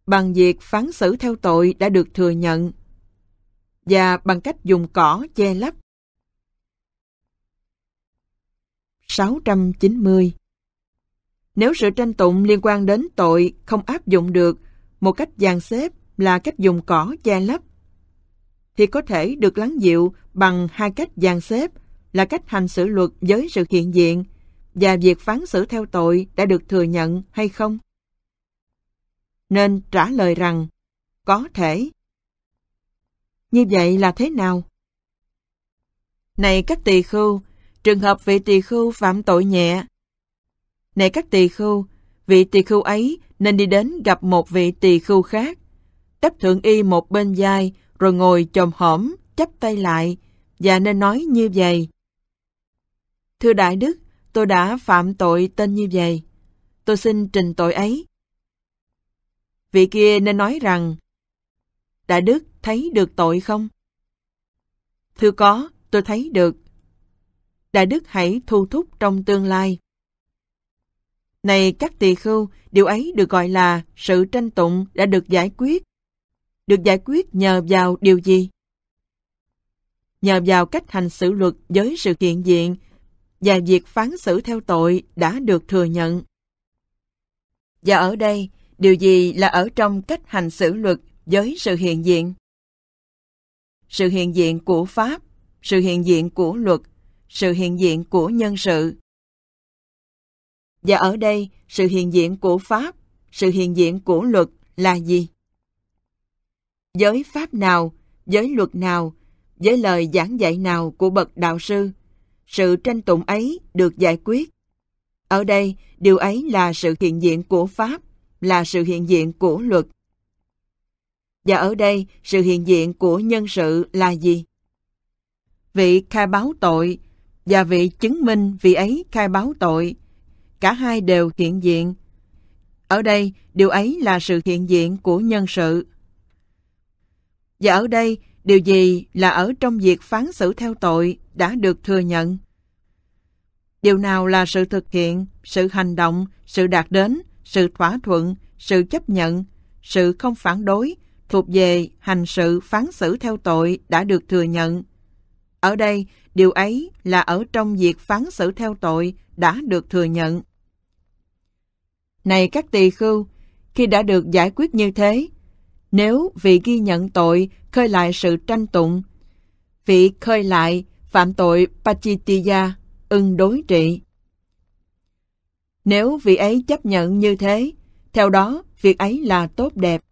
bằng việc phán xử theo tội đã được thừa nhận và bằng cách dùng cỏ che lấp. 690 Nếu sự tranh tụng liên quan đến tội không áp dụng được, một cách dàn xếp là cách dùng cỏ che lấp, thì có thể được lắng dịu bằng hai cách dàn xếp là cách hành xử luật với sự hiện diện – và việc phán xử theo tội đã được thừa nhận hay không? Nên trả lời rằng, có thể. Như vậy là thế nào? Này các tỳ khưu, trường hợp vị tỳ khưu phạm tội nhẹ. Này các tỳ khưu, vị tỳ khưu ấy nên đi đến gặp một vị tỳ khưu khác, đắp thượng y một bên vai rồi ngồi chồm hõm, chắp tay lại và nên nói như vậy. Thưa Đại Đức, tôi đã phạm tội tên như vậy. Tôi xin trình tội ấy. Vị kia nên nói rằng, Đại Đức thấy được tội không? Thưa có, tôi thấy được. Đại Đức hãy thu thúc trong tương lai. Này các tỳ khưu, điều ấy được gọi là sự tranh tụng đã được giải quyết. Được giải quyết nhờ vào điều gì? Nhờ vào cách hành xử luật với sự hiện diện và việc phán xử theo tội đã được thừa nhận. Và ở đây, điều gì là ở trong cách hành xử luật với sự hiện diện? Sự hiện diện của Pháp, sự hiện diện của luật, sự hiện diện của nhân sự. Và ở đây, sự hiện diện của Pháp, sự hiện diện của luật là gì? Với Pháp nào, với luật nào, với lời giảng dạy nào của bậc đạo sư, sự tranh tụng ấy được giải quyết. Ở đây, điều ấy là sự hiện diện của Pháp, là sự hiện diện của luật. Và ở đây, sự hiện diện của nhân sự là gì? Vị khai báo tội và vị chứng minh vị ấy khai báo tội, cả hai đều hiện diện. Ở đây, điều ấy là sự hiện diện của nhân sự. Và ở đây, điều gì là ở trong việc phán xử theo tội đã được thừa nhận. Điều nào là sự thực hiện, sự hành động, sự đạt đến, sự thỏa thuận, sự chấp nhận, sự không phản đối, thuộc về hành sự phán xử theo tội đã được thừa nhận. Ở đây, điều ấy là ở trong việc phán xử theo tội đã được thừa nhận. Này các tỳ khưu, khi đã được giải quyết như thế, nếu vị ghi nhận tội khơi lại sự tranh tụng. Vị khơi lại phạm tội Pachitiya, ưng đối trị. Nếu vị ấy chấp nhận như thế, theo đó việc ấy là tốt đẹp.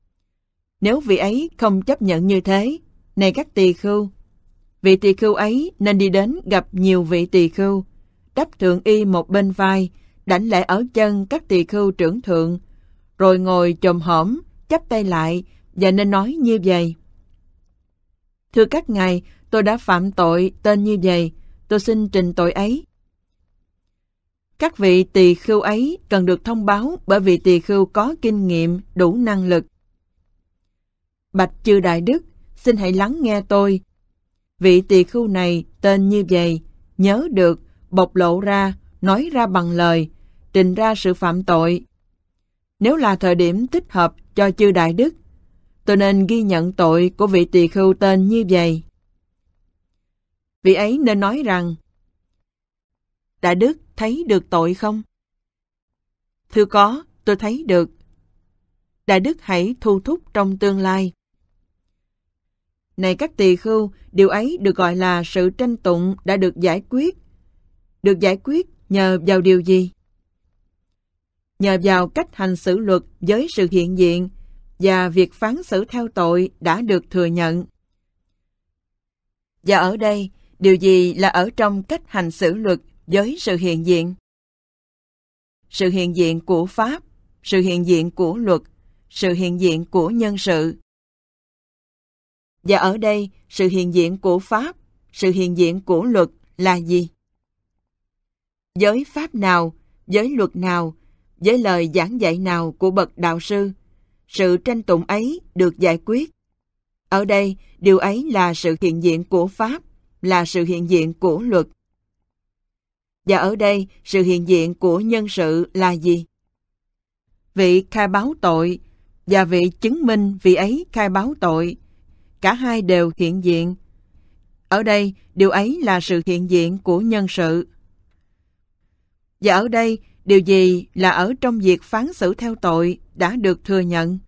Nếu vị ấy không chấp nhận như thế, này các tỳ khưu, vị tỳ khưu ấy nên đi đến gặp nhiều vị tỳ khưu, đắp thượng y một bên vai, đảnh lễ ở chân các tỳ khưu trưởng thượng, rồi ngồi chồm hõm, chắp tay lại, và nên nói như vậy. Thưa các ngài, tôi đã phạm tội tên như vậy, tôi xin trình tội ấy. Các vị tỳ khưu ấy cần được thông báo bởi vì tỳ khưu có kinh nghiệm, đủ năng lực. Bạch chư đại đức, xin hãy lắng nghe tôi. Vị tỳ khưu này tên như vậy, nhớ được, bộc lộ ra, nói ra bằng lời, trình ra sự phạm tội. Nếu là thời điểm thích hợp cho chư đại đức, tôi nên ghi nhận tội của vị tỳ khưu tên như vậy. Vị ấy nên nói rằng, Đại Đức thấy được tội không? Thưa có, tôi thấy được. Đại Đức hãy thu thúc trong tương lai. Này các tỳ khưu, điều ấy được gọi là sự tranh tụng đã được giải quyết. Được giải quyết nhờ vào điều gì? Nhờ vào cách hành xử luật với sự hiện diện và việc phán xử theo tội đã được thừa nhận. Và ở đây, điều gì là ở trong cách hành xử luật với sự hiện diện? Sự hiện diện của Pháp, sự hiện diện của luật, sự hiện diện của nhân sự. Và ở đây, sự hiện diện của Pháp, sự hiện diện của luật là gì? Với Pháp nào, với luật nào, với lời giảng dạy nào của bậc đạo sư, sự tranh tụng ấy được giải quyết. Ở đây, điều ấy là sự hiện diện của Pháp, là sự hiện diện của luật. Và ở đây, sự hiện diện của nhân sự là gì? Vị khai báo tội và vị chứng minh vị ấy khai báo tội, cả hai đều hiện diện. Ở đây, điều ấy là sự hiện diện của nhân sự. Và ở đây, điều gì là ở trong việc phán xử theo tội đã được thừa nhận.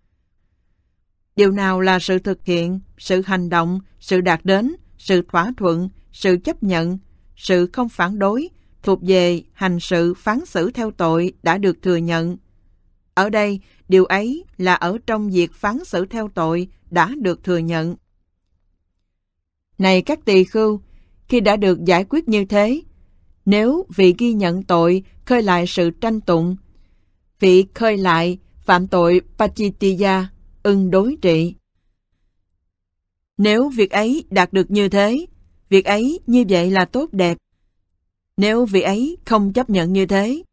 Điều nào là sự thực hiện, sự hành động, sự đạt đến, sự thỏa thuận, sự chấp nhận, sự không phản đối, thuộc về hành sự phán xử theo tội đã được thừa nhận. Ở đây, điều ấy là ở trong việc phán xử theo tội đã được thừa nhận. Này các tỳ khưu, khi đã được giải quyết như thế, nếu vị ghi nhận tội khơi lại sự tranh tụng, vị khơi lại phạm tội Pachitiya, ưng đối trị. Nếu việc ấy đạt được như thế, việc ấy như vậy là tốt đẹp. Nếu vị ấy không chấp nhận như thế,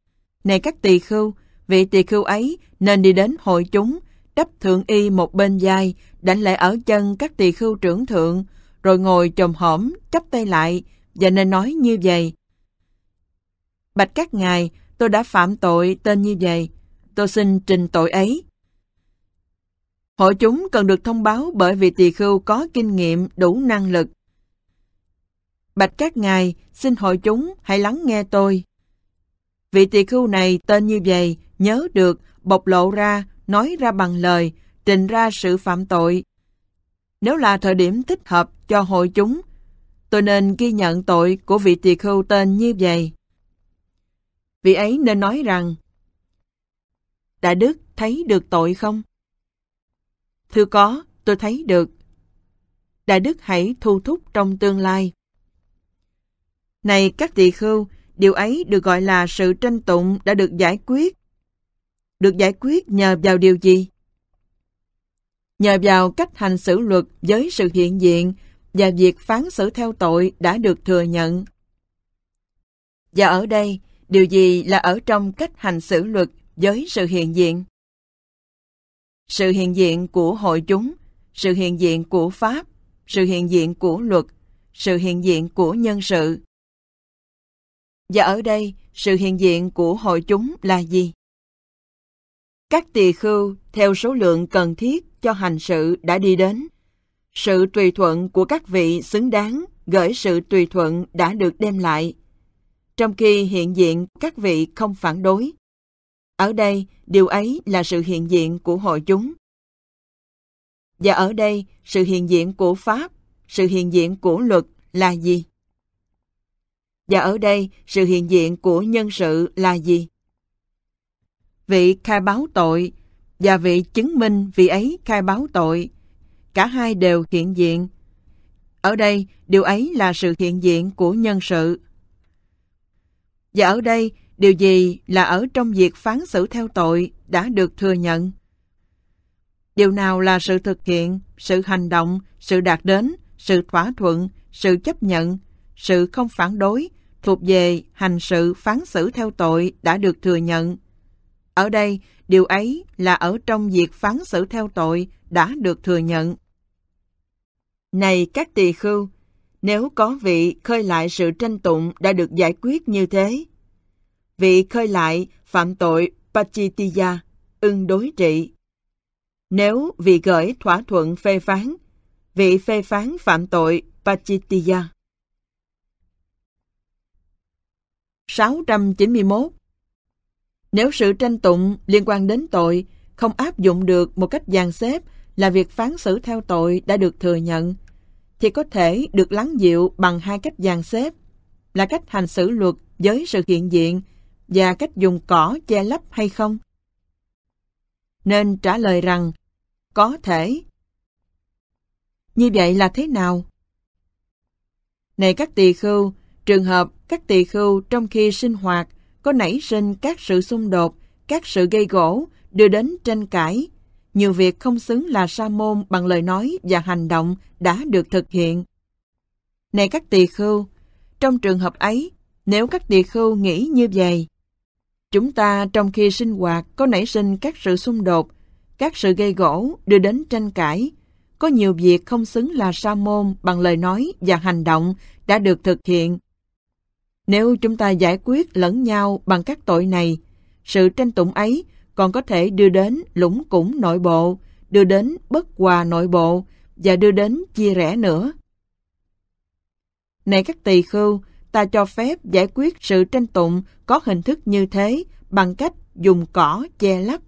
này các tỳ khưu, vị tỳ khưu ấy nên đi đến hội chúng, đắp thượng y một bên vai, đánh lại ở chân các tỳ khưu trưởng thượng, rồi ngồi chồm hõm, chắp tay lại, và nên nói như vậy. Bạch các ngài, tôi đã phạm tội tên như vậy, tôi xin trình tội ấy. Hội chúng cần được thông báo bởi vị tỳ khưu có kinh nghiệm đủ năng lực. Bạch các ngài, xin hội chúng hãy lắng nghe tôi. Vị tỳ khưu này tên như vậy, nhớ được, bộc lộ ra, nói ra bằng lời, trình ra sự phạm tội. Nếu là thời điểm thích hợp cho hội chúng, tôi nên ghi nhận tội của vị tỳ khưu tên như vậy. Vị ấy nên nói rằng, Đại Đức thấy được tội không? Thưa có, tôi thấy được. Đại Đức hãy thu thúc trong tương lai. Này các tỳ khưu, điều ấy được gọi là sự tranh tụng đã được giải quyết. Được giải quyết nhờ vào điều gì? Nhờ vào cách hành xử luật với sự hiện diện và việc phán xử theo tội đã được thừa nhận. Và ở đây, điều gì là ở trong cách hành xử luật với sự hiện diện. Sự hiện diện của hội chúng, sự hiện diện của Pháp, sự hiện diện của luật, sự hiện diện của nhân sự. Và ở đây, sự hiện diện của hội chúng là gì? Các tỳ khưu theo số lượng cần thiết cho hành sự đã đi đến. Sự tùy thuận của các vị xứng đáng gửi sự tùy thuận đã được đem lại. Trong khi hiện diện các vị không phản đối, ở đây, điều ấy là sự hiện diện của hội chúng. Và ở đây, sự hiện diện của Pháp, sự hiện diện của luật là gì? Và ở đây, sự hiện diện của nhân sự là gì? Vị khai báo tội và vị chứng minh vị ấy khai báo tội, cả hai đều hiện diện. Ở đây, điều ấy là sự hiện diện của nhân sự. Và ở đây, Điều gì là ở trong việc phán xử theo tội đã được thừa nhận? Điều nào là sự thực hiện, sự hành động, sự đạt đến, sự thỏa thuận, sự chấp nhận, sự không phản đối, thuộc về hành sự phán xử theo tội đã được thừa nhận. Ở đây, điều ấy là ở trong việc phán xử theo tội đã được thừa nhận. Này các tỳ khưu, nếu có vị khơi lại sự tranh tụng đã được giải quyết như thế, vị khơi lại phạm tội Pachitiya, ưng đối trị. Nếu vị gửi thỏa thuận phê phán, vị phê phán phạm tội Pachitiya. 691 Nếu sự tranh tụng liên quan đến tội không áp dụng được một cách dàn xếp là việc phán xử theo tội đã được thừa nhận, thì có thể được lắng dịu bằng hai cách dàn xếp là cách hành xử luật với sự hiện diện và cách dùng cỏ che lấp hay không? Nên trả lời rằng, có thể. Như vậy là thế nào? Này các tỳ khưu, trường hợp các tỳ khưu trong khi sinh hoạt có nảy sinh các sự xung đột, các sự gây gỗ, đưa đến tranh cãi, nhiều việc không xứng là sa môn bằng lời nói và hành động đã được thực hiện. Này các tỳ khưu, trong trường hợp ấy, nếu các tỳ khưu nghĩ như vậy, Chúng ta trong khi sinh hoạt có nảy sinh các sự xung đột, các sự gây gỗ đưa đến tranh cãi. Có nhiều việc không xứng là sa môn bằng lời nói và hành động đã được thực hiện. Nếu chúng ta giải quyết lẫn nhau bằng các tội này, sự tranh tụng ấy còn có thể đưa đến lũng củng nội bộ, đưa đến bất hòa nội bộ và đưa đến chia rẽ nữa. Này các tỳ khưu, ta cho phép giải quyết sự tranh tụng có hình thức như thế bằng cách dùng cỏ che lấp.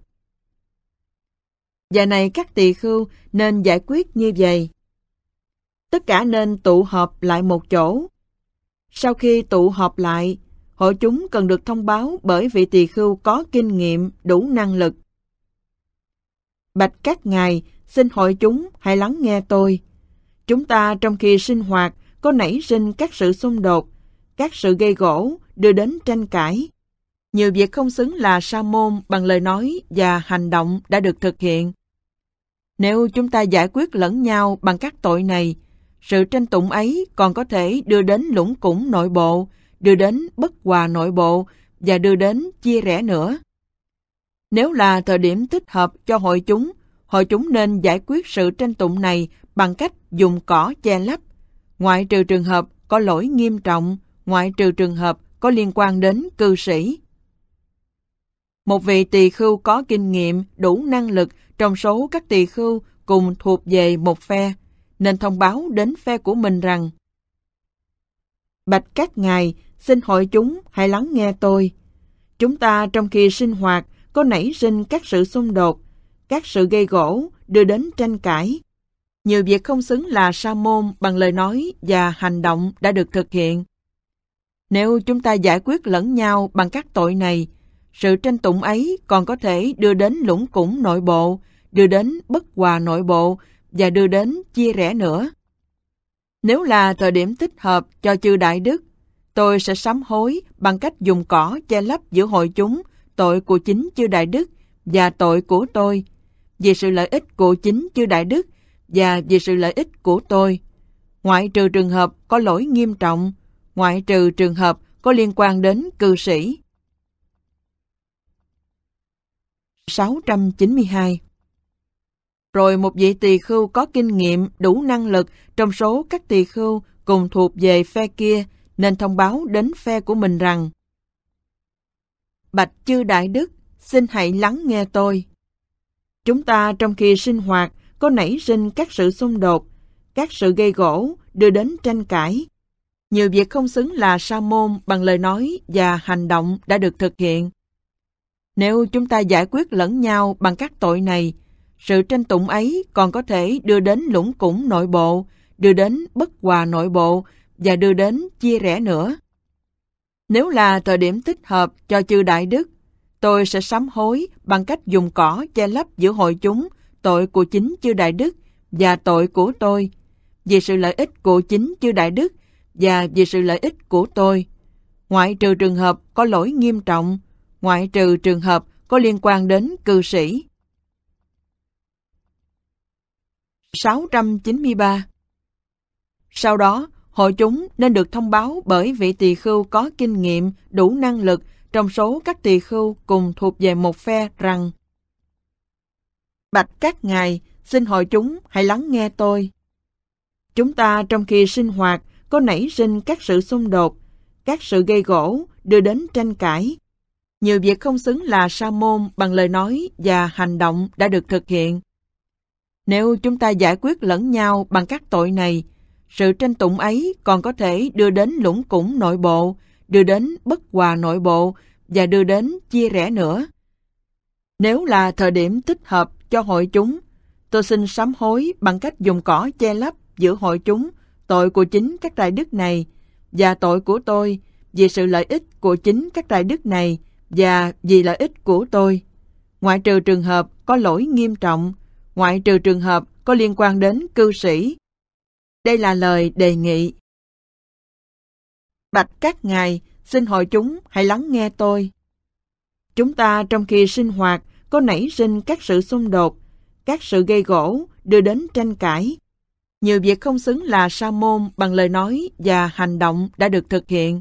Và này các tỳ khưu nên giải quyết như vậy. Tất cả nên tụ họp lại một chỗ. Sau khi tụ họp lại, hội chúng cần được thông báo bởi vị tỳ khưu có kinh nghiệm đủ năng lực. Bạch các ngài, xin hội chúng hãy lắng nghe tôi. Chúng ta trong khi sinh hoạt có nảy sinh các sự xung đột các sự gây gỗ đưa đến tranh cãi. Nhiều việc không xứng là sa môn bằng lời nói và hành động đã được thực hiện. Nếu chúng ta giải quyết lẫn nhau bằng các tội này, sự tranh tụng ấy còn có thể đưa đến lũng củng nội bộ, đưa đến bất hòa nội bộ và đưa đến chia rẽ nữa. Nếu là thời điểm thích hợp cho hội chúng, hội chúng nên giải quyết sự tranh tụng này bằng cách dùng cỏ che lấp, ngoại trừ trường hợp có lỗi nghiêm trọng ngoại trừ trường hợp có liên quan đến cư sĩ. Một vị tỳ khưu có kinh nghiệm, đủ năng lực trong số các tỳ khưu cùng thuộc về một phe, nên thông báo đến phe của mình rằng Bạch các ngài, xin hội chúng hãy lắng nghe tôi. Chúng ta trong khi sinh hoạt có nảy sinh các sự xung đột, các sự gây gỗ đưa đến tranh cãi. Nhiều việc không xứng là sa môn bằng lời nói và hành động đã được thực hiện. Nếu chúng ta giải quyết lẫn nhau bằng các tội này, sự tranh tụng ấy còn có thể đưa đến lũng củng nội bộ, đưa đến bất hòa nội bộ và đưa đến chia rẽ nữa. Nếu là thời điểm thích hợp cho chư đại đức, tôi sẽ sám hối bằng cách dùng cỏ che lấp giữa hội chúng tội của chính chư đại đức và tội của tôi, vì sự lợi ích của chính chư đại đức và vì sự lợi ích của tôi. Ngoại trừ trường hợp có lỗi nghiêm trọng, ngoại trừ trường hợp có liên quan đến cư sĩ. 692 Rồi một vị tỳ khưu có kinh nghiệm đủ năng lực trong số các tỳ khưu cùng thuộc về phe kia nên thông báo đến phe của mình rằng Bạch chư đại đức, xin hãy lắng nghe tôi. Chúng ta trong khi sinh hoạt có nảy sinh các sự xung đột, các sự gây gỗ đưa đến tranh cãi, nhiều việc không xứng là sa môn bằng lời nói và hành động đã được thực hiện. Nếu chúng ta giải quyết lẫn nhau bằng các tội này, sự tranh tụng ấy còn có thể đưa đến lũng củng nội bộ, đưa đến bất hòa nội bộ và đưa đến chia rẽ nữa. Nếu là thời điểm thích hợp cho chư đại đức, tôi sẽ sám hối bằng cách dùng cỏ che lấp giữa hội chúng tội của chính chư đại đức và tội của tôi. Vì sự lợi ích của chính chư đại đức và vì sự lợi ích của tôi. Ngoại trừ trường hợp có lỗi nghiêm trọng, ngoại trừ trường hợp có liên quan đến cư sĩ. 693 Sau đó, hội chúng nên được thông báo bởi vị tỳ khưu có kinh nghiệm, đủ năng lực trong số các tỳ khưu cùng thuộc về một phe rằng Bạch các ngài, xin hội chúng hãy lắng nghe tôi. Chúng ta trong khi sinh hoạt có nảy sinh các sự xung đột, các sự gây gỗ đưa đến tranh cãi. Nhiều việc không xứng là sa môn bằng lời nói và hành động đã được thực hiện. Nếu chúng ta giải quyết lẫn nhau bằng các tội này, sự tranh tụng ấy còn có thể đưa đến lũng củng nội bộ, đưa đến bất hòa nội bộ và đưa đến chia rẽ nữa. Nếu là thời điểm thích hợp cho hội chúng, tôi xin sám hối bằng cách dùng cỏ che lấp giữa hội chúng tội của chính các đại đức này và tội của tôi vì sự lợi ích của chính các đại đức này và vì lợi ích của tôi. Ngoại trừ trường hợp có lỗi nghiêm trọng, ngoại trừ trường hợp có liên quan đến cư sĩ. Đây là lời đề nghị. Bạch các ngài, xin hội chúng hãy lắng nghe tôi. Chúng ta trong khi sinh hoạt có nảy sinh các sự xung đột, các sự gây gỗ đưa đến tranh cãi, nhiều việc không xứng là sa môn bằng lời nói và hành động đã được thực hiện.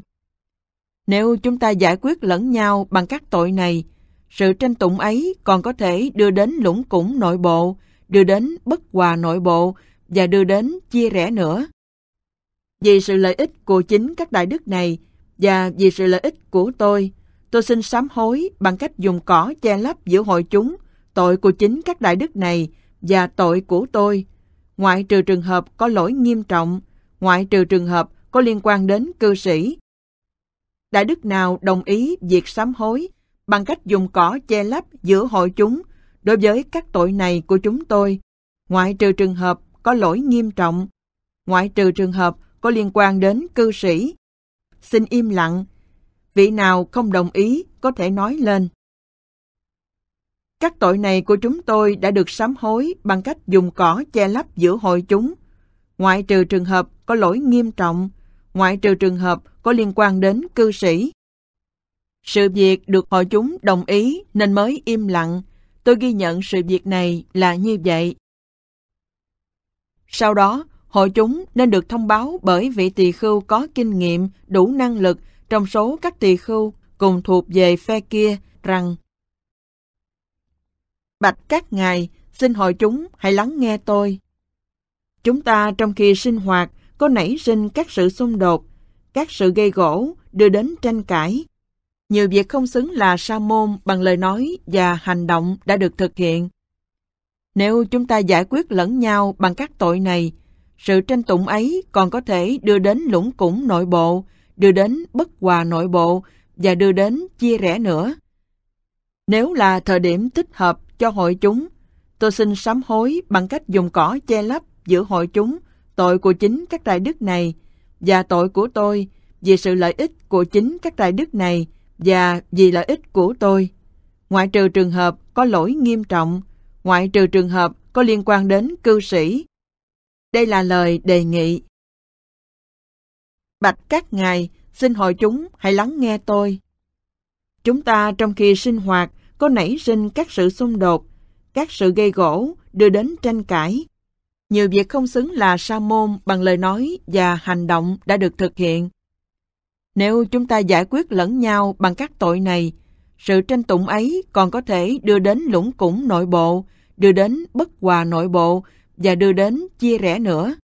Nếu chúng ta giải quyết lẫn nhau bằng các tội này, sự tranh tụng ấy còn có thể đưa đến lũng củng nội bộ, đưa đến bất hòa nội bộ và đưa đến chia rẽ nữa. Vì sự lợi ích của chính các đại đức này và vì sự lợi ích của tôi, tôi xin sám hối bằng cách dùng cỏ che lấp giữa hội chúng tội của chính các đại đức này và tội của tôi ngoại trừ trường hợp có lỗi nghiêm trọng, ngoại trừ trường hợp có liên quan đến cư sĩ. Đại đức nào đồng ý việc sám hối bằng cách dùng cỏ che lấp giữa hội chúng đối với các tội này của chúng tôi, ngoại trừ trường hợp có lỗi nghiêm trọng, ngoại trừ trường hợp có liên quan đến cư sĩ. Xin im lặng, vị nào không đồng ý có thể nói lên. Các tội này của chúng tôi đã được sám hối bằng cách dùng cỏ che lấp giữa hội chúng, ngoại trừ trường hợp có lỗi nghiêm trọng, ngoại trừ trường hợp có liên quan đến cư sĩ. Sự việc được hội chúng đồng ý nên mới im lặng. Tôi ghi nhận sự việc này là như vậy. Sau đó, hội chúng nên được thông báo bởi vị tỳ khưu có kinh nghiệm, đủ năng lực trong số các tỳ khưu cùng thuộc về phe kia rằng Bạch các ngài, xin hội chúng hãy lắng nghe tôi. Chúng ta trong khi sinh hoạt có nảy sinh các sự xung đột, các sự gây gỗ đưa đến tranh cãi. Nhiều việc không xứng là sa môn bằng lời nói và hành động đã được thực hiện. Nếu chúng ta giải quyết lẫn nhau bằng các tội này, sự tranh tụng ấy còn có thể đưa đến lũng củng nội bộ, đưa đến bất hòa nội bộ và đưa đến chia rẽ nữa. Nếu là thời điểm thích hợp cho hội chúng. Tôi xin sám hối bằng cách dùng cỏ che lấp giữa hội chúng tội của chính các đại đức này và tội của tôi vì sự lợi ích của chính các đại đức này và vì lợi ích của tôi. Ngoại trừ trường hợp có lỗi nghiêm trọng, ngoại trừ trường hợp có liên quan đến cư sĩ. Đây là lời đề nghị. Bạch các ngài, xin hội chúng hãy lắng nghe tôi. Chúng ta trong khi sinh hoạt có nảy sinh các sự xung đột, các sự gây gỗ đưa đến tranh cãi. Nhiều việc không xứng là sa môn bằng lời nói và hành động đã được thực hiện. Nếu chúng ta giải quyết lẫn nhau bằng các tội này, sự tranh tụng ấy còn có thể đưa đến lũng củng nội bộ, đưa đến bất hòa nội bộ và đưa đến chia rẽ nữa.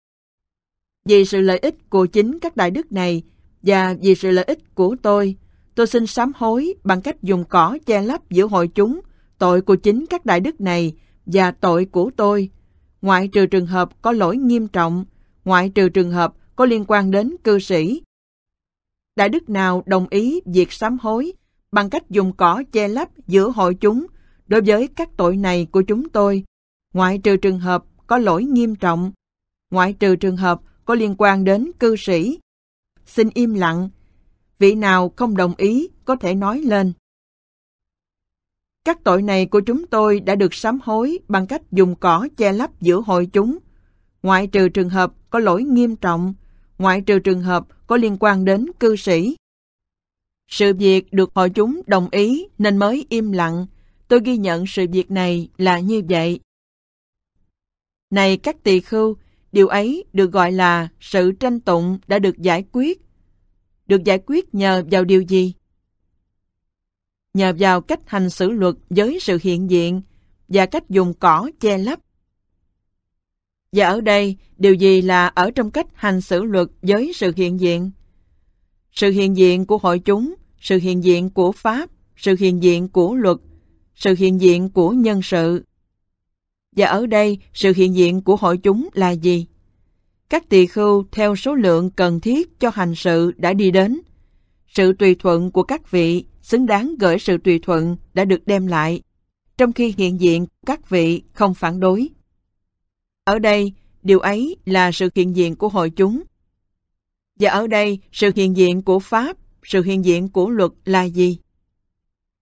Vì sự lợi ích của chính các đại đức này và vì sự lợi ích của tôi, Tôi xin sám hối bằng cách dùng cỏ che lấp giữa hội chúng tội của chính các đại đức này và tội của tôi, ngoại trừ trường hợp có lỗi nghiêm trọng, ngoại trừ trường hợp có liên quan đến cư sĩ. Đại đức nào đồng ý việc sám hối bằng cách dùng cỏ che lấp giữa hội chúng đối với các tội này của chúng tôi, ngoại trừ trường hợp có lỗi nghiêm trọng, ngoại trừ trường hợp có liên quan đến cư sĩ. Xin im lặng vị nào không đồng ý có thể nói lên. Các tội này của chúng tôi đã được sám hối bằng cách dùng cỏ che lấp giữa hội chúng, ngoại trừ trường hợp có lỗi nghiêm trọng, ngoại trừ trường hợp có liên quan đến cư sĩ. Sự việc được hội chúng đồng ý nên mới im lặng. Tôi ghi nhận sự việc này là như vậy. Này các tỳ khưu, điều ấy được gọi là sự tranh tụng đã được giải quyết được giải quyết nhờ vào điều gì? Nhờ vào cách hành xử luật với sự hiện diện và cách dùng cỏ che lấp. Và ở đây, điều gì là ở trong cách hành xử luật với sự hiện diện? Sự hiện diện của hội chúng, sự hiện diện của Pháp, sự hiện diện của luật, sự hiện diện của nhân sự. Và ở đây, sự hiện diện của hội chúng là gì? các tỳ khưu theo số lượng cần thiết cho hành sự đã đi đến. Sự tùy thuận của các vị xứng đáng gửi sự tùy thuận đã được đem lại, trong khi hiện diện các vị không phản đối. Ở đây, điều ấy là sự hiện diện của hội chúng. Và ở đây, sự hiện diện của Pháp, sự hiện diện của luật là gì?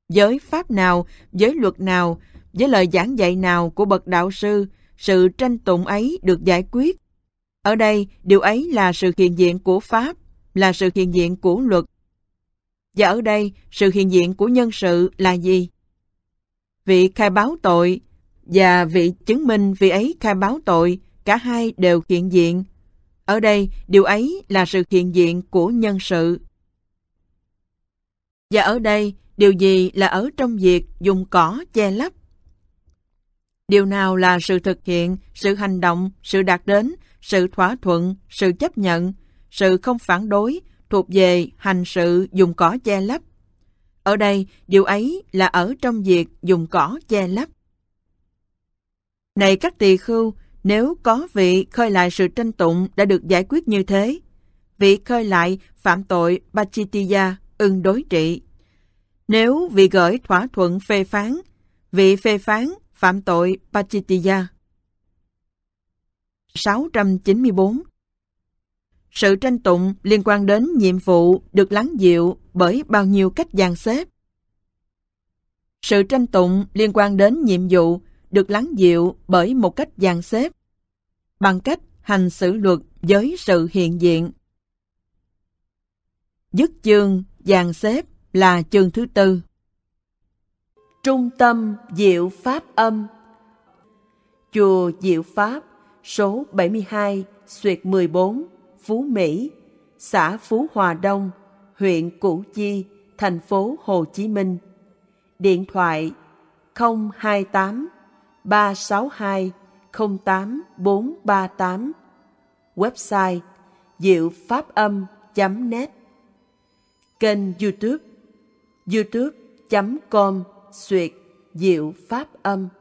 Giới Pháp nào, giới luật nào, với lời giảng dạy nào của bậc đạo sư, sự tranh tụng ấy được giải quyết ở đây, điều ấy là sự hiện diện của Pháp, là sự hiện diện của luật. Và ở đây, sự hiện diện của nhân sự là gì? Vị khai báo tội và vị chứng minh vị ấy khai báo tội, cả hai đều hiện diện. Ở đây, điều ấy là sự hiện diện của nhân sự. Và ở đây, điều gì là ở trong việc dùng cỏ che lấp? Điều nào là sự thực hiện, sự hành động, sự đạt đến, sự thỏa thuận, sự chấp nhận, sự không phản đối thuộc về hành sự dùng cỏ che lấp. Ở đây, điều ấy là ở trong việc dùng cỏ che lấp. Này các tỳ khưu, nếu có vị khơi lại sự tranh tụng đã được giải quyết như thế, vị khơi lại phạm tội Bachitiya ưng đối trị. Nếu vị gửi thỏa thuận phê phán, vị phê phán phạm tội Pachitiya. 694 Sự tranh tụng liên quan đến nhiệm vụ được lắng dịu bởi bao nhiêu cách dàn xếp. Sự tranh tụng liên quan đến nhiệm vụ được lắng dịu bởi một cách dàn xếp, bằng cách hành xử luật với sự hiện diện. Dứt chương dàn xếp là chương thứ tư. Trung tâm Diệu Pháp Âm Chùa Diệu Pháp số 72, xuyệt 14, Phú Mỹ, xã Phú Hòa Đông, huyện Củ Chi, thành phố Hồ Chí Minh. Điện thoại 028 362 08438 Website diệu pháp âm.net Kênh YouTube youtube.com xuyệt diệu pháp âm